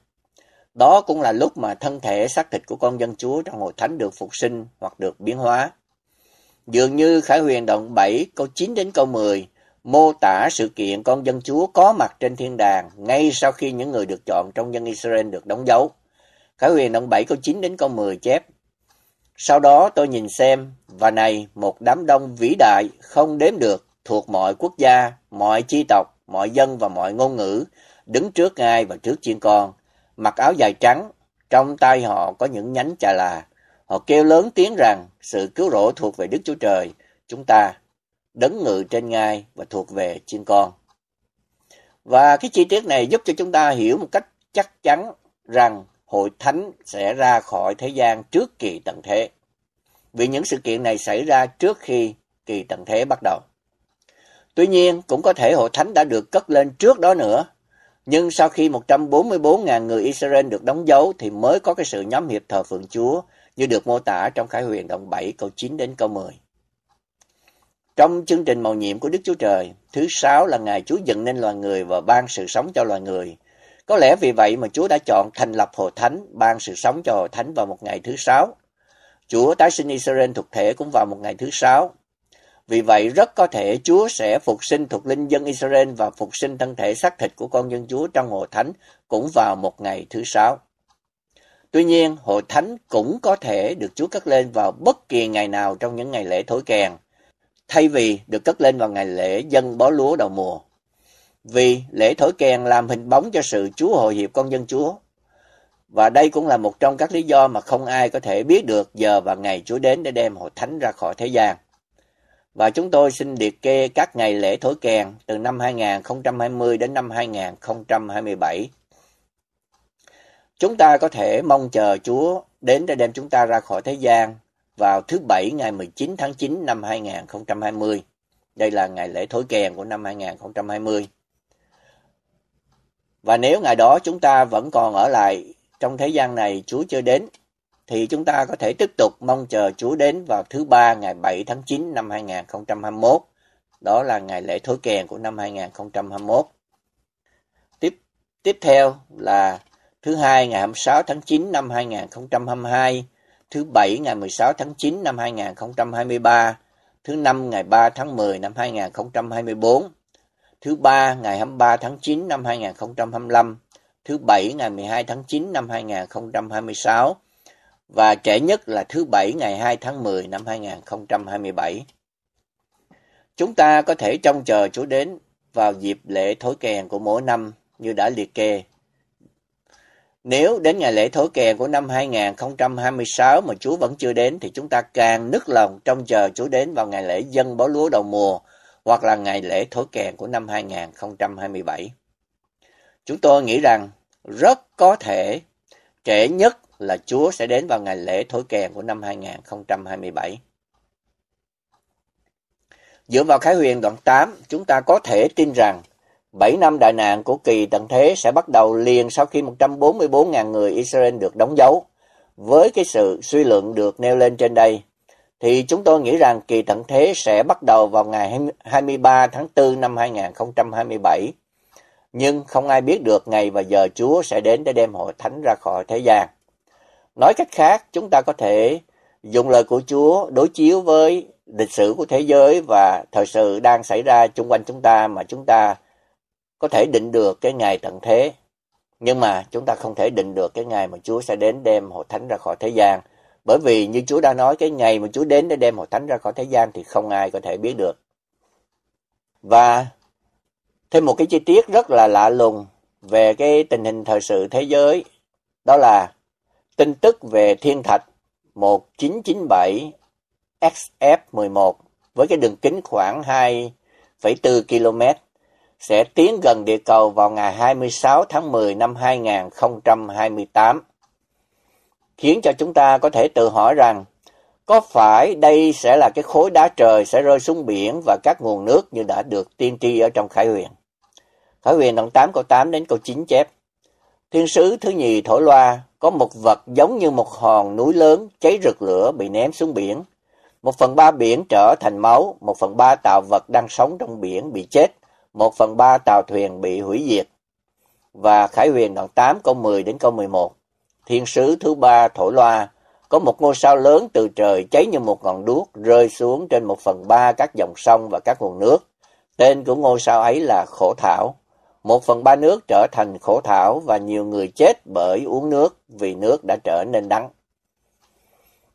Đó cũng là lúc mà thân thể xác thịt của con dân Chúa trong hội thánh được phục sinh hoặc được biến hóa. Dường như Khải Huyền động 7 câu 9 đến câu 10 mô tả sự kiện con dân Chúa có mặt trên thiên đàng ngay sau khi những người được chọn trong dân Israel được đóng dấu. Khải Huyền động 7 câu 9 đến câu 10 chép sau đó tôi nhìn xem, và này một đám đông vĩ đại không đếm được, thuộc mọi quốc gia, mọi chi tộc, mọi dân và mọi ngôn ngữ, đứng trước ngai và trước chiên con, mặc áo dài trắng, trong tay họ có những nhánh chà là. Họ kêu lớn tiếng rằng sự cứu rỗi thuộc về Đức Chúa Trời, chúng ta đấng ngự trên ngai và thuộc về chiên con. Và cái chi tiết này giúp cho chúng ta hiểu một cách chắc chắn rằng hội thánh sẽ ra khỏi thế gian trước kỳ tận thế. Vì những sự kiện này xảy ra trước khi kỳ tận thế bắt đầu. Tuy nhiên, cũng có thể hội thánh đã được cất lên trước đó nữa. Nhưng sau khi 144.000 người Israel được đóng dấu thì mới có cái sự nhóm hiệp thờ phượng Chúa như được mô tả trong Khải Huyền động 7 câu 9 đến câu 10. Trong chương trình màu nhiệm của Đức Chúa Trời, thứ sáu là Ngài Chúa dựng nên loài người và ban sự sống cho loài người. Có lẽ vì vậy mà Chúa đã chọn thành lập hội thánh, ban sự sống cho hội thánh vào một ngày thứ sáu. Chúa tái sinh Israel thuộc thể cũng vào một ngày thứ sáu. Vì vậy rất có thể Chúa sẽ phục sinh thuộc linh dân Israel và phục sinh thân thể xác thịt của con dân Chúa trong hội thánh cũng vào một ngày thứ sáu. Tuy nhiên, hội thánh cũng có thể được Chúa cất lên vào bất kỳ ngày nào trong những ngày lễ thối kèn, thay vì được cất lên vào ngày lễ dân bó lúa đầu mùa vì lễ thổi kèn làm hình bóng cho sự Chúa Hội Hiệp Con Dân Chúa. Và đây cũng là một trong các lý do mà không ai có thể biết được giờ và ngày Chúa đến để đem hội thánh ra khỏi thế gian. Và chúng tôi xin liệt kê các ngày lễ thổi kèn từ năm 2020 đến năm 2027. Chúng ta có thể mong chờ Chúa đến để đem chúng ta ra khỏi thế gian vào thứ Bảy ngày 19 tháng 9 năm 2020. Đây là ngày lễ thổi kèn của năm 2020. Và nếu ngày đó chúng ta vẫn còn ở lại trong thế gian này Chúa chưa đến, thì chúng ta có thể tiếp tục mong chờ Chúa đến vào thứ ba ngày 7 tháng 9 năm 2021, đó là ngày lễ thối kèn của năm 2021. Tiếp tiếp theo là thứ hai ngày 26 tháng 9 năm 2022, thứ bảy ngày 16 tháng 9 năm 2023, thứ năm ngày 3 tháng 10 năm 2024 thứ ba ngày 23 tháng 9 năm 2025, thứ bảy ngày 12 tháng 9 năm 2026 và trễ nhất là thứ bảy ngày 2 tháng 10 năm 2027. Chúng ta có thể trông chờ Chúa đến vào dịp lễ thối kèn của mỗi năm như đã liệt kê. Nếu đến ngày lễ thối kèn của năm 2026 mà Chúa vẫn chưa đến thì chúng ta càng nức lòng trông chờ Chúa đến vào ngày lễ dân báo lúa đầu mùa – hoặc là ngày lễ thổi kèn của năm 2027. Chúng tôi nghĩ rằng rất có thể trễ nhất là Chúa sẽ đến vào ngày lễ thổi kèn của năm 2027. Dựa vào Khải Huyền đoạn 8, chúng ta có thể tin rằng 7 năm đại nạn của kỳ tận thế sẽ bắt đầu liền sau khi 144.000 người Israel được đóng dấu. Với cái sự suy luận được nêu lên trên đây, thì chúng tôi nghĩ rằng kỳ tận thế sẽ bắt đầu vào ngày 23 tháng 4 năm 2027. Nhưng không ai biết được ngày và giờ Chúa sẽ đến để đem hội thánh ra khỏi thế gian. Nói cách khác, chúng ta có thể dùng lời của Chúa đối chiếu với lịch sử của thế giới và thời sự đang xảy ra xung quanh chúng ta mà chúng ta có thể định được cái ngày tận thế. Nhưng mà chúng ta không thể định được cái ngày mà Chúa sẽ đến đem hội thánh ra khỏi thế gian bởi vì như Chúa đã nói, cái ngày mà Chúa đến để đem hội thánh ra khỏi thế gian thì không ai có thể biết được. Và thêm một cái chi tiết rất là lạ lùng về cái tình hình thời sự thế giới, đó là tin tức về thiên thạch 1997 XF11 với cái đường kính khoảng 2,4 km sẽ tiến gần địa cầu vào ngày 26 tháng 10 năm 2028 khiến cho chúng ta có thể tự hỏi rằng có phải đây sẽ là cái khối đá trời sẽ rơi xuống biển và các nguồn nước như đã được tiên tri ở trong Khải Huyền. Khải Huyền đoạn 8 câu 8 đến câu 9 chép. Thiên sứ thứ nhì thổi loa, có một vật giống như một hòn núi lớn cháy rực lửa bị ném xuống biển. Một phần ba biển trở thành máu, một phần ba tàu vật đang sống trong biển bị chết, một phần ba tàu thuyền bị hủy diệt. Và Khải Huyền đoạn 8 câu 10 đến câu 11 thiên sứ thứ ba thổi loa, có một ngôi sao lớn từ trời cháy như một ngọn đuốc rơi xuống trên một phần ba các dòng sông và các nguồn nước. Tên của ngôi sao ấy là Khổ Thảo. Một phần ba nước trở thành khổ thảo và nhiều người chết bởi uống nước vì nước đã trở nên đắng.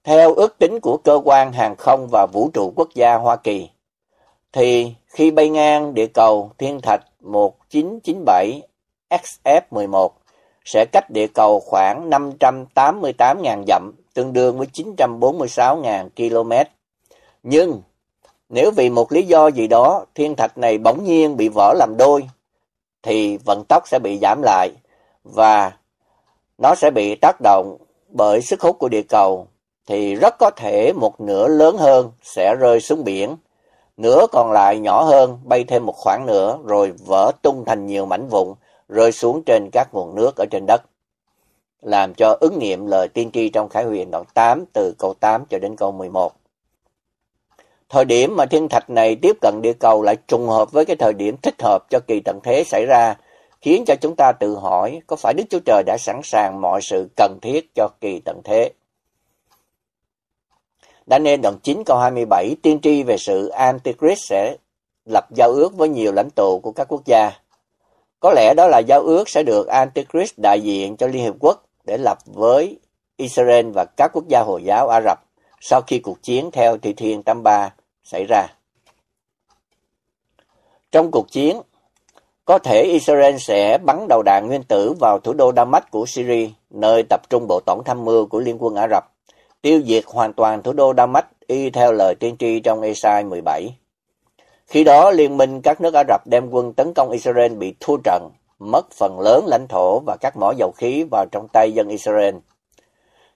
Theo ước tính của cơ quan hàng không và vũ trụ quốc gia Hoa Kỳ, thì khi bay ngang địa cầu thiên thạch 1997 XF11 sẽ cách địa cầu khoảng 588.000 dặm, tương đương với 946.000 km. Nhưng nếu vì một lý do gì đó thiên thạch này bỗng nhiên bị vỡ làm đôi, thì vận tốc sẽ bị giảm lại và nó sẽ bị tác động bởi sức hút của địa cầu thì rất có thể một nửa lớn hơn sẽ rơi xuống biển, nửa còn lại nhỏ hơn bay thêm một khoảng nữa rồi vỡ tung thành nhiều mảnh vụn rơi xuống trên các nguồn nước ở trên đất, làm cho ứng nghiệm lời tiên tri trong Khải Huyền đoạn 8 từ câu 8 cho đến câu 11. Thời điểm mà thiên thạch này tiếp cận địa cầu lại trùng hợp với cái thời điểm thích hợp cho kỳ tận thế xảy ra, khiến cho chúng ta tự hỏi có phải Đức Chúa Trời đã sẵn sàng mọi sự cần thiết cho kỳ tận thế. Daniel đoạn 9 câu 27 tiên tri về sự Antichrist sẽ lập giao ước với nhiều lãnh tụ của các quốc gia. Có lẽ đó là giao ước sẽ được Antichrist đại diện cho Liên Hiệp Quốc để lập với Israel và các quốc gia Hồi giáo Ả Rập sau khi cuộc chiến theo Thị Thiên 83 xảy ra. Trong cuộc chiến, có thể Israel sẽ bắn đầu đạn nguyên tử vào thủ đô Damascus của Syria, nơi tập trung bộ tổng tham mưu của Liên quân Ả Rập, tiêu diệt hoàn toàn thủ đô Damascus y theo lời tiên tri trong Esai 17. Khi đó, liên minh các nước Ả Rập đem quân tấn công Israel bị thua trận, mất phần lớn lãnh thổ và các mỏ dầu khí vào trong tay dân Israel.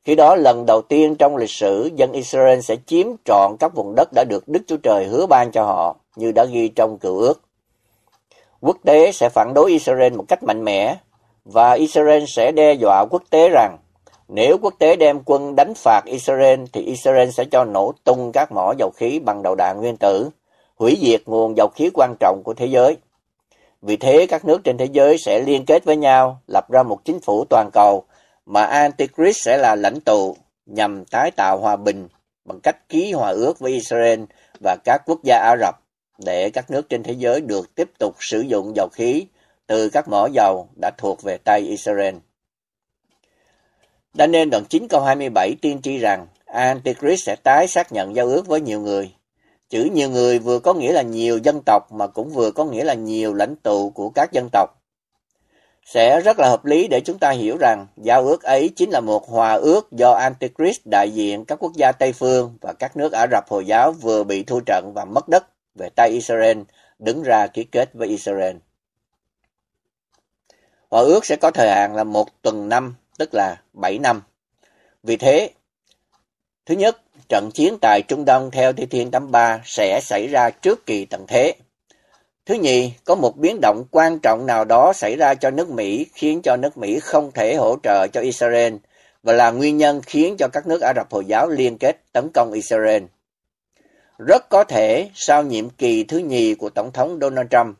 Khi đó, lần đầu tiên trong lịch sử, dân Israel sẽ chiếm trọn các vùng đất đã được Đức Chúa Trời hứa ban cho họ, như đã ghi trong cựu ước. Quốc tế sẽ phản đối Israel một cách mạnh mẽ, và Israel sẽ đe dọa quốc tế rằng nếu quốc tế đem quân đánh phạt Israel thì Israel sẽ cho nổ tung các mỏ dầu khí bằng đầu đạn nguyên tử hủy diệt nguồn dầu khí quan trọng của thế giới. Vì thế, các nước trên thế giới sẽ liên kết với nhau, lập ra một chính phủ toàn cầu mà Antichrist sẽ là lãnh tụ nhằm tái tạo hòa bình bằng cách ký hòa ước với Israel và các quốc gia Ả Rập để các nước trên thế giới được tiếp tục sử dụng dầu khí từ các mỏ dầu đã thuộc về tay Israel. Daniel đoạn 9 câu 27 tiên tri rằng Antichrist sẽ tái xác nhận giao ước với nhiều người Chữ nhiều người vừa có nghĩa là nhiều dân tộc mà cũng vừa có nghĩa là nhiều lãnh tụ của các dân tộc. Sẽ rất là hợp lý để chúng ta hiểu rằng giao ước ấy chính là một hòa ước do Antichrist đại diện các quốc gia Tây Phương và các nước Ả Rập Hồi giáo vừa bị thua trận và mất đất về tay Israel đứng ra ký kết với Israel. Hòa ước sẽ có thời hạn là một tuần năm, tức là 7 năm. Vì thế, thứ nhất, trận chiến tại Trung Đông theo Thi Thiên 83 sẽ xảy ra trước kỳ tận thế. Thứ nhì, có một biến động quan trọng nào đó xảy ra cho nước Mỹ khiến cho nước Mỹ không thể hỗ trợ cho Israel và là nguyên nhân khiến cho các nước Ả Rập Hồi giáo liên kết tấn công Israel. Rất có thể sau nhiệm kỳ thứ nhì của Tổng thống Donald Trump,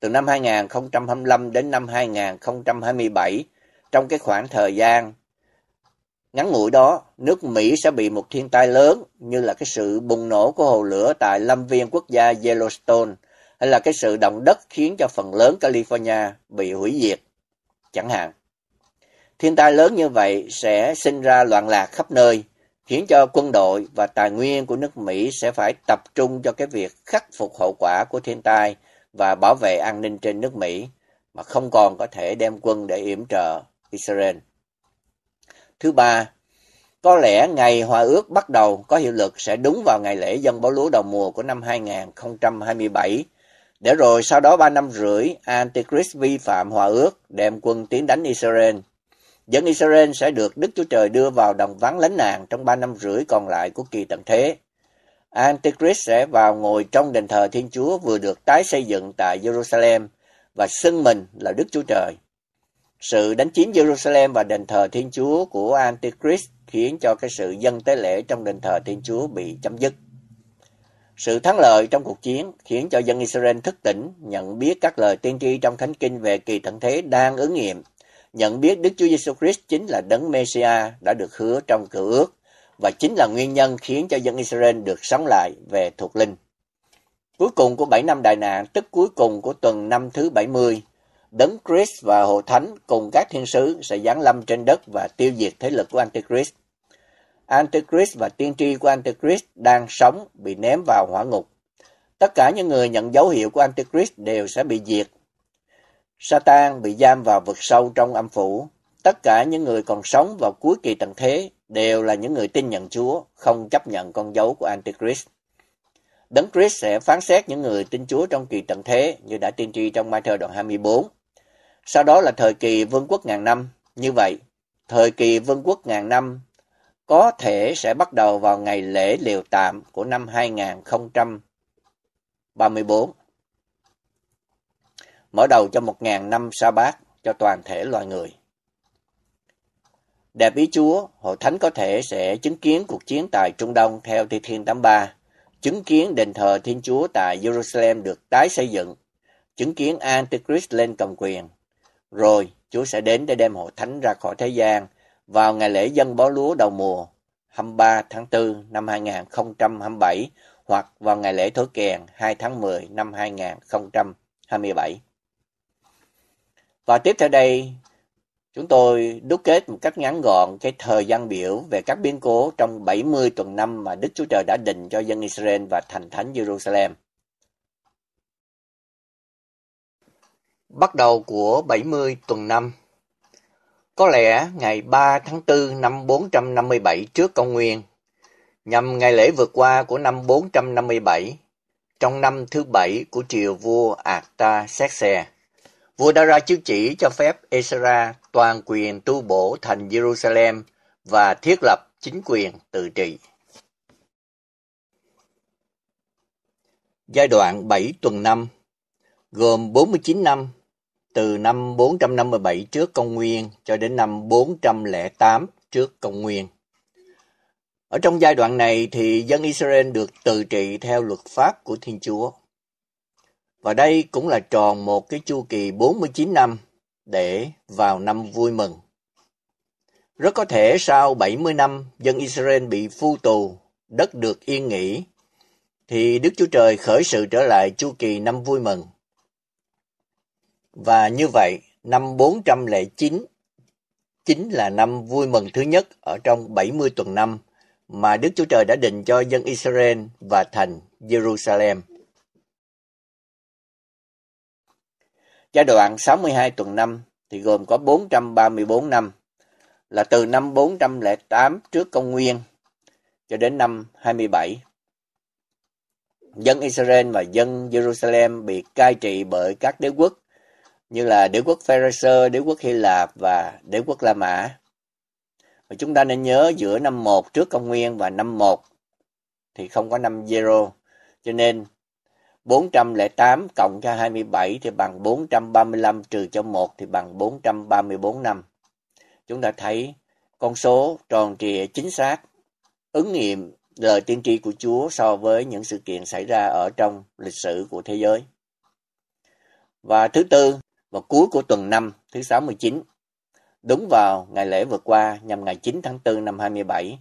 từ năm 2025 đến năm 2027, trong cái khoảng thời gian Ngắn ngủi đó, nước Mỹ sẽ bị một thiên tai lớn như là cái sự bùng nổ của hồ lửa tại lâm viên quốc gia Yellowstone hay là cái sự động đất khiến cho phần lớn California bị hủy diệt, chẳng hạn. Thiên tai lớn như vậy sẽ sinh ra loạn lạc khắp nơi, khiến cho quân đội và tài nguyên của nước Mỹ sẽ phải tập trung cho cái việc khắc phục hậu quả của thiên tai và bảo vệ an ninh trên nước Mỹ, mà không còn có thể đem quân để yểm trợ Israel. Thứ ba, có lẽ ngày hòa ước bắt đầu có hiệu lực sẽ đúng vào ngày lễ dân báo lúa đầu mùa của năm 2027. Để rồi sau đó 3 năm rưỡi, Antichrist vi phạm hòa ước, đem quân tiến đánh Israel. Dân Israel sẽ được Đức Chúa Trời đưa vào đồng vắng lánh nạn trong 3 năm rưỡi còn lại của kỳ tận thế. Antichrist sẽ vào ngồi trong đền thờ Thiên Chúa vừa được tái xây dựng tại Jerusalem và xưng mình là Đức Chúa Trời. Sự đánh chiếm Jerusalem và đền thờ Thiên Chúa của Antichrist khiến cho cái sự dân tế lễ trong đền thờ Thiên Chúa bị chấm dứt. Sự thắng lợi trong cuộc chiến khiến cho dân Israel thức tỉnh, nhận biết các lời tiên tri trong Thánh Kinh về kỳ tận thế đang ứng nghiệm, nhận biết Đức Chúa Giêsu Christ chính là đấng Messiah đã được hứa trong cựu ước và chính là nguyên nhân khiến cho dân Israel được sống lại về thuộc linh. Cuối cùng của 7 năm đại nạn, tức cuối cùng của tuần năm thứ 70, đấng Christ và hội Thánh cùng các thiên sứ sẽ giáng lâm trên đất và tiêu diệt thế lực của Antichrist. Antichrist và tiên tri của Antichrist đang sống bị ném vào hỏa ngục. Tất cả những người nhận dấu hiệu của Antichrist đều sẽ bị diệt. Satan bị giam vào vực sâu trong âm phủ. Tất cả những người còn sống vào cuối kỳ tận thế đều là những người tin nhận Chúa, không chấp nhận con dấu của Antichrist. Đấng Christ sẽ phán xét những người tin Chúa trong kỳ tận thế như đã tiên tri trong Matthew đoạn 24 sau đó là thời kỳ vương quốc ngàn năm. Như vậy, thời kỳ vương quốc ngàn năm có thể sẽ bắt đầu vào ngày lễ liều tạm của năm 2034. Mở đầu cho một ngàn năm sa bát cho toàn thể loài người. Đẹp ý Chúa, Hội Thánh có thể sẽ chứng kiến cuộc chiến tại Trung Đông theo Thi Thiên 83, chứng kiến đền thờ Thiên Chúa tại Jerusalem được tái xây dựng, chứng kiến Antichrist lên cầm quyền, rồi, Chúa sẽ đến để đem hội thánh ra khỏi thế gian vào ngày lễ dân bó lúa đầu mùa 23 tháng 4 năm 2027 hoặc vào ngày lễ thổi kèn 2 tháng 10 năm 2027. Và tiếp theo đây, chúng tôi đúc kết một cách ngắn gọn cái thời gian biểu về các biến cố trong 70 tuần năm mà Đức Chúa Trời đã định cho dân Israel và thành thánh Jerusalem. bắt đầu của 70 tuần năm. Có lẽ ngày 3 tháng 4 năm 457 trước công nguyên, nhằm ngày lễ vượt qua của năm 457, trong năm thứ bảy của triều vua Akta Sekse, vua đã ra chiếu chỉ cho phép Ezra toàn quyền tu bổ thành Jerusalem và thiết lập chính quyền tự trị. Giai đoạn 7 tuần năm gồm 49 năm từ năm 457 trước công nguyên cho đến năm 408 trước công nguyên. Ở trong giai đoạn này thì dân Israel được tự trị theo luật pháp của Thiên Chúa. Và đây cũng là tròn một cái chu kỳ 49 năm để vào năm vui mừng. Rất có thể sau 70 năm dân Israel bị phu tù, đất được yên nghỉ, thì Đức Chúa Trời khởi sự trở lại chu kỳ năm vui mừng và như vậy, năm 409 chính là năm vui mừng thứ nhất ở trong 70 tuần năm mà Đức Chúa Trời đã định cho dân Israel và thành Jerusalem. Giai đoạn 62 tuần năm thì gồm có 434 năm, là từ năm 408 trước công nguyên cho đến năm 27. Dân Israel và dân Jerusalem bị cai trị bởi các đế quốc như là đế quốc Pharisee, đế quốc Hy Lạp và đế quốc La Mã. Và chúng ta nên nhớ giữa năm 1 trước công nguyên và năm 1 thì không có năm zero cho nên 408 cộng cho 27 thì bằng 435 trừ cho 1 thì bằng 434 năm. Chúng ta thấy con số tròn trịa chính xác, ứng nghiệm lời tiên tri của Chúa so với những sự kiện xảy ra ở trong lịch sử của thế giới. Và thứ tư, vào cuối của tuần năm thứ 69, đúng vào ngày lễ vừa qua nhằm ngày 9 tháng 4 năm 27.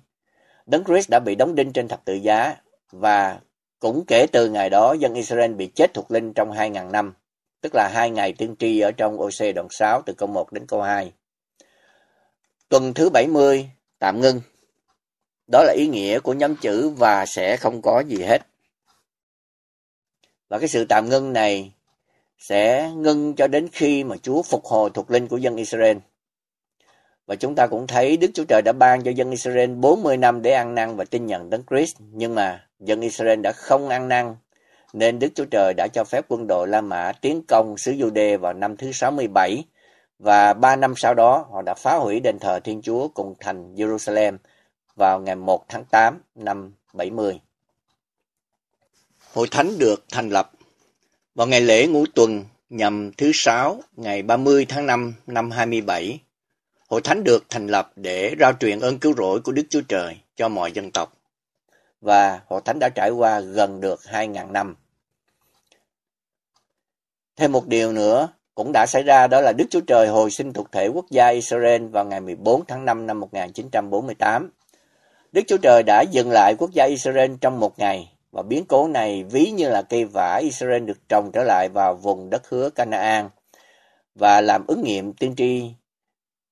Đấng Christ đã bị đóng đinh trên thập tự giá và cũng kể từ ngày đó dân Israel bị chết thuộc linh trong 2.000 năm, tức là hai ngày tiên tri ở trong OC đoạn 6 từ câu 1 đến câu 2. Tuần thứ 70 tạm ngưng. Đó là ý nghĩa của nhóm chữ và sẽ không có gì hết. Và cái sự tạm ngưng này sẽ ngưng cho đến khi mà Chúa phục hồi thuộc linh của dân Israel. Và chúng ta cũng thấy Đức Chúa Trời đã ban cho dân Israel 40 năm để ăn năn và tin nhận Đấng Christ, nhưng mà dân Israel đã không ăn năn nên Đức Chúa Trời đã cho phép quân đội La Mã tiến công xứ Giu-đê vào năm thứ 67 và 3 năm sau đó họ đã phá hủy đền thờ Thiên Chúa cùng thành Jerusalem vào ngày 1 tháng 8 năm 70. Hội thánh được thành lập vào ngày lễ ngũ tuần nhằm thứ sáu ngày 30 tháng 5 năm 27, Hội Thánh được thành lập để rao truyền ơn cứu rỗi của Đức Chúa Trời cho mọi dân tộc. Và Hội Thánh đã trải qua gần được 2.000 năm. Thêm một điều nữa cũng đã xảy ra đó là Đức Chúa Trời hồi sinh thuộc thể quốc gia Israel vào ngày 14 tháng 5 năm 1948. Đức Chúa Trời đã dừng lại quốc gia Israel trong một ngày và biến cố này ví như là cây vả Israel được trồng trở lại vào vùng đất hứa Canaan và làm ứng nghiệm tiên tri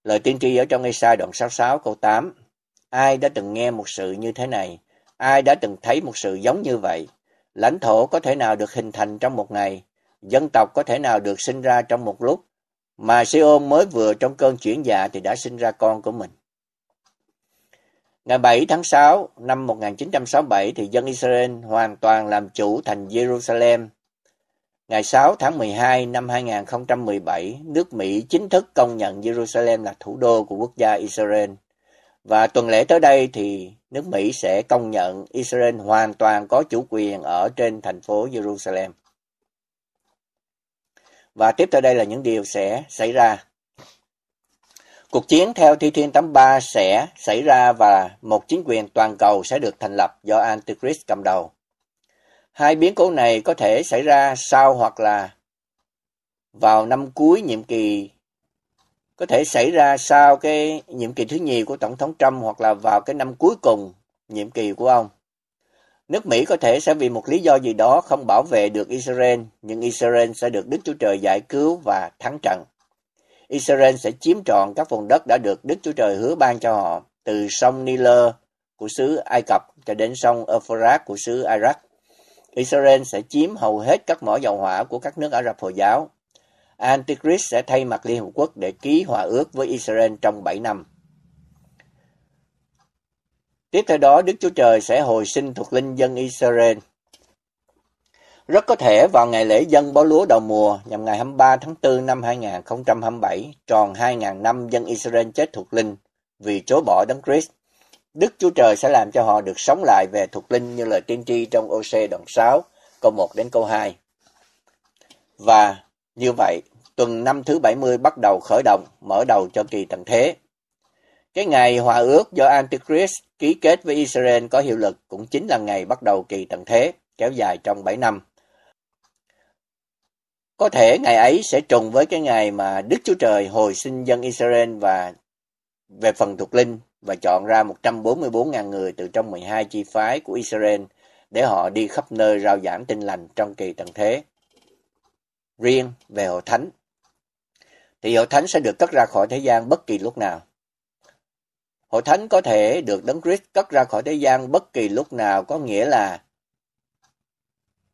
lời tiên tri ở trong ê đoạn 66 câu 8. Ai đã từng nghe một sự như thế này? Ai đã từng thấy một sự giống như vậy? Lãnh thổ có thể nào được hình thành trong một ngày? Dân tộc có thể nào được sinh ra trong một lúc? Mà Siôn mới vừa trong cơn chuyển dạ thì đã sinh ra con của mình. Ngày 7 tháng 6 năm 1967 thì dân Israel hoàn toàn làm chủ thành Jerusalem. Ngày 6 tháng 12 năm 2017, nước Mỹ chính thức công nhận Jerusalem là thủ đô của quốc gia Israel. Và tuần lễ tới đây thì nước Mỹ sẽ công nhận Israel hoàn toàn có chủ quyền ở trên thành phố Jerusalem. Và tiếp theo đây là những điều sẽ xảy ra. Cuộc chiến theo Thi Thiên 83 sẽ xảy ra và một chính quyền toàn cầu sẽ được thành lập do Antichrist cầm đầu. Hai biến cố này có thể xảy ra sau hoặc là vào năm cuối nhiệm kỳ có thể xảy ra sau cái nhiệm kỳ thứ nhì của tổng thống Trump hoặc là vào cái năm cuối cùng nhiệm kỳ của ông. Nước Mỹ có thể sẽ vì một lý do gì đó không bảo vệ được Israel, nhưng Israel sẽ được Đức Chúa Trời giải cứu và thắng trận. Israel sẽ chiếm trọn các vùng đất đã được Đức Chúa Trời hứa ban cho họ, từ sông Nile của xứ Ai Cập cho đến sông Euphrates của xứ Iraq. Israel sẽ chiếm hầu hết các mỏ dầu hỏa của các nước Ả Rập Hồi giáo. Antichrist sẽ thay mặt Liên Hợp Quốc để ký hòa ước với Israel trong 7 năm. Tiếp theo đó, Đức Chúa Trời sẽ hồi sinh thuộc linh dân Israel – rất có thể vào ngày lễ dân bó lúa đầu mùa nhằm ngày 23 tháng 4 năm 2027, tròn 2.000 năm dân Israel chết thuộc linh vì chối bỏ đấng Christ. Đức Chúa Trời sẽ làm cho họ được sống lại về thuộc linh như lời tiên tri trong OC đoạn 6, câu 1 đến câu 2. Và như vậy, tuần năm thứ 70 bắt đầu khởi động, mở đầu cho kỳ tận thế. Cái ngày hòa ước do Antichrist ký kết với Israel có hiệu lực cũng chính là ngày bắt đầu kỳ tận thế, kéo dài trong 7 năm. Có thể ngày ấy sẽ trùng với cái ngày mà Đức Chúa Trời hồi sinh dân Israel và về phần thuộc linh và chọn ra 144.000 người từ trong 12 chi phái của Israel để họ đi khắp nơi rao giảng tin lành trong kỳ tận thế. Riêng về hội thánh, thì hội thánh sẽ được cất ra khỏi thế gian bất kỳ lúc nào. Hội thánh có thể được đấng Christ cất ra khỏi thế gian bất kỳ lúc nào có nghĩa là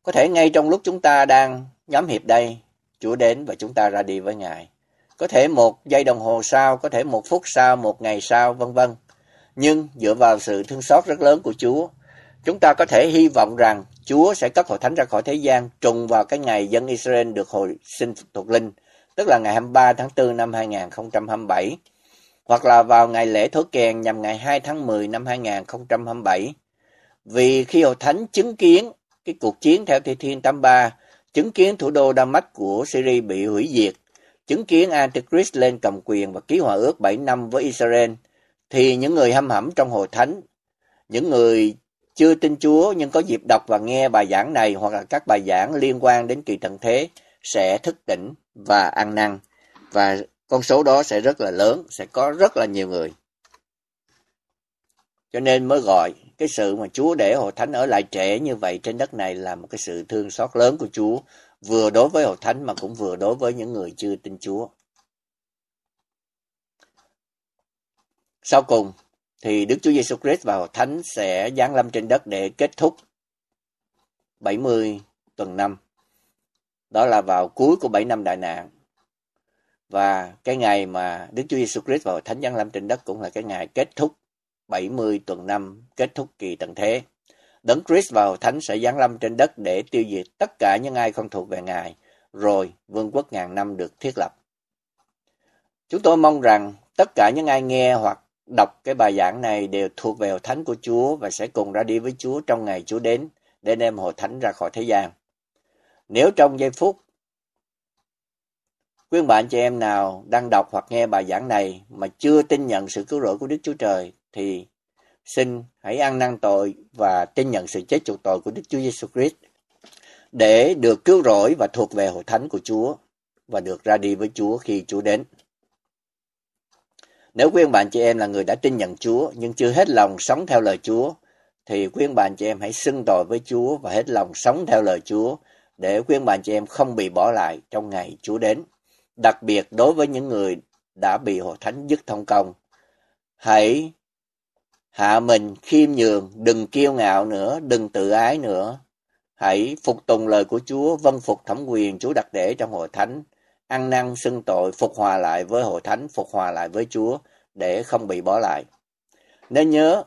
có thể ngay trong lúc chúng ta đang Nhóm hiệp đây, Chúa đến và chúng ta ra đi với Ngài. Có thể một giây đồng hồ sau, có thể một phút sau, một ngày sau, vân vân. Nhưng dựa vào sự thương xót rất lớn của Chúa, chúng ta có thể hy vọng rằng Chúa sẽ cất hội thánh ra khỏi thế gian trùng vào cái ngày dân Israel được hồi sinh thuộc linh, tức là ngày 23 tháng 4 năm 2027, hoặc là vào ngày lễ thối kèn nhằm ngày 2 tháng 10 năm 2027. Vì khi hội thánh chứng kiến cái cuộc chiến theo Thi Thiên 83 chứng kiến thủ đô Damas của Syria bị hủy diệt, chứng kiến Antichrist lên cầm quyền và ký hòa ước 7 năm với Israel, thì những người hâm hẩm trong hội thánh, những người chưa tin Chúa nhưng có dịp đọc và nghe bài giảng này hoặc là các bài giảng liên quan đến kỳ tận thế sẽ thức tỉnh và ăn năn và con số đó sẽ rất là lớn, sẽ có rất là nhiều người. Cho nên mới gọi cái sự mà Chúa để Hội Thánh ở lại trẻ như vậy trên đất này là một cái sự thương xót lớn của Chúa, vừa đối với Hội Thánh mà cũng vừa đối với những người chưa tin Chúa. Sau cùng thì Đức Chúa Giêsu Christ và Hội Thánh sẽ giáng lâm trên đất để kết thúc 70 tuần năm. Đó là vào cuối của 7 năm đại nạn. Và cái ngày mà Đức Chúa Giêsu Christ và Hội Thánh giáng lâm trên đất cũng là cái ngày kết thúc 70 tuần năm kết thúc kỳ tận thế. Đấng Christ vào thánh sẽ giáng lâm trên đất để tiêu diệt tất cả những ai không thuộc về Ngài, rồi vương quốc ngàn năm được thiết lập. Chúng tôi mong rằng tất cả những ai nghe hoặc đọc cái bài giảng này đều thuộc về hội thánh của Chúa và sẽ cùng ra đi với Chúa trong ngày Chúa đến để đem hội thánh ra khỏi thế gian. Nếu trong giây phút quý bạn chị em nào đang đọc hoặc nghe bài giảng này mà chưa tin nhận sự cứu rỗi của Đức Chúa Trời thì xin hãy ăn năn tội và tin nhận sự chết chuộc tội của Đức Chúa Giêsu Christ để được cứu rỗi và thuộc về hội thánh của Chúa và được ra đi với Chúa khi Chúa đến. Nếu quý ông bạn chị em là người đã tin nhận Chúa nhưng chưa hết lòng sống theo lời Chúa, thì quý ông bạn chị em hãy xưng tội với Chúa và hết lòng sống theo lời Chúa để quý ông bạn chị em không bị bỏ lại trong ngày Chúa đến. Đặc biệt đối với những người đã bị hội thánh dứt thông công, hãy Hạ mình khiêm nhường, đừng kiêu ngạo nữa, đừng tự ái nữa. Hãy phục tùng lời của Chúa, vâng phục thẩm quyền Chúa đặt để trong hội thánh, ăn năn xưng tội, phục hòa lại với hội thánh, phục hòa lại với Chúa để không bị bỏ lại. Nên nhớ,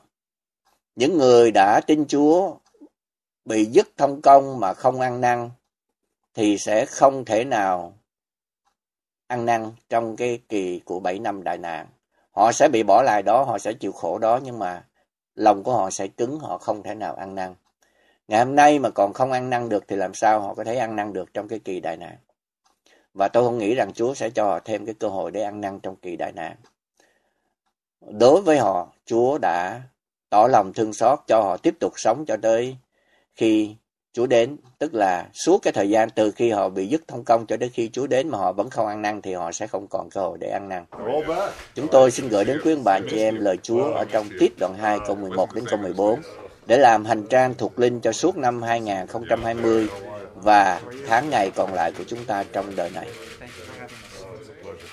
những người đã tin Chúa bị dứt thông công mà không ăn năn thì sẽ không thể nào ăn năn trong cái kỳ của 7 năm đại nạn họ sẽ bị bỏ lại đó họ sẽ chịu khổ đó nhưng mà lòng của họ sẽ cứng họ không thể nào ăn năn ngày hôm nay mà còn không ăn năn được thì làm sao họ có thể ăn năn được trong cái kỳ đại nạn và tôi không nghĩ rằng Chúa sẽ cho họ thêm cái cơ hội để ăn năn trong kỳ đại nạn đối với họ Chúa đã tỏ lòng thương xót cho họ tiếp tục sống cho tới khi Chúa đến, tức là suốt cái thời gian từ khi họ bị dứt thông công cho đến khi Chúa đến mà họ vẫn không ăn năn thì họ sẽ không còn cơ hội để ăn năn. Chúng tôi xin gửi đến quý ông bà chị em lời Chúa ở trong tiết đoạn 2 câu 11 đến câu 14 để làm hành trang thuộc linh cho suốt năm 2020 và tháng ngày còn lại của chúng ta trong đời này.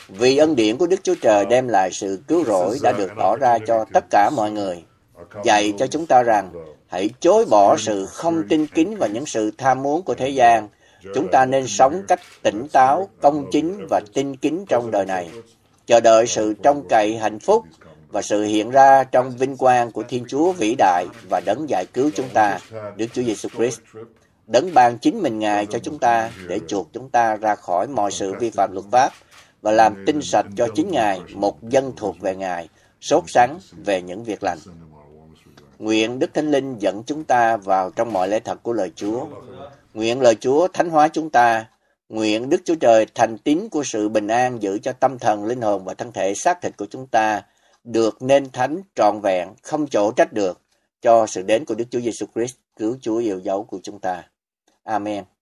Vì ân điển của Đức Chúa Trời đem lại sự cứu rỗi đã được tỏ ra cho tất cả mọi người, dạy cho chúng ta rằng Hãy chối bỏ sự không tin kính và những sự tham muốn của thế gian. Chúng ta nên sống cách tỉnh táo, công chính và tin kính trong đời này. Chờ đợi sự trông cậy hạnh phúc và sự hiện ra trong vinh quang của Thiên Chúa vĩ đại và đấng giải cứu chúng ta, Đức Chúa Giêsu Christ. Đấng ban chính mình Ngài cho chúng ta để chuộc chúng ta ra khỏi mọi sự vi phạm luật pháp và làm tinh sạch cho chính Ngài, một dân thuộc về Ngài, sốt sắng về những việc lành. Nguyện Đức Thánh Linh dẫn chúng ta vào trong mọi lẽ thật của lời Chúa. Nguyện lời Chúa thánh hóa chúng ta. Nguyện Đức Chúa Trời thành tín của sự bình an giữ cho tâm thần, linh hồn và thân thể xác thịt của chúng ta được nên thánh trọn vẹn, không chỗ trách được cho sự đến của Đức Chúa Giêsu Christ, cứu Chúa yêu dấu của chúng ta. Amen.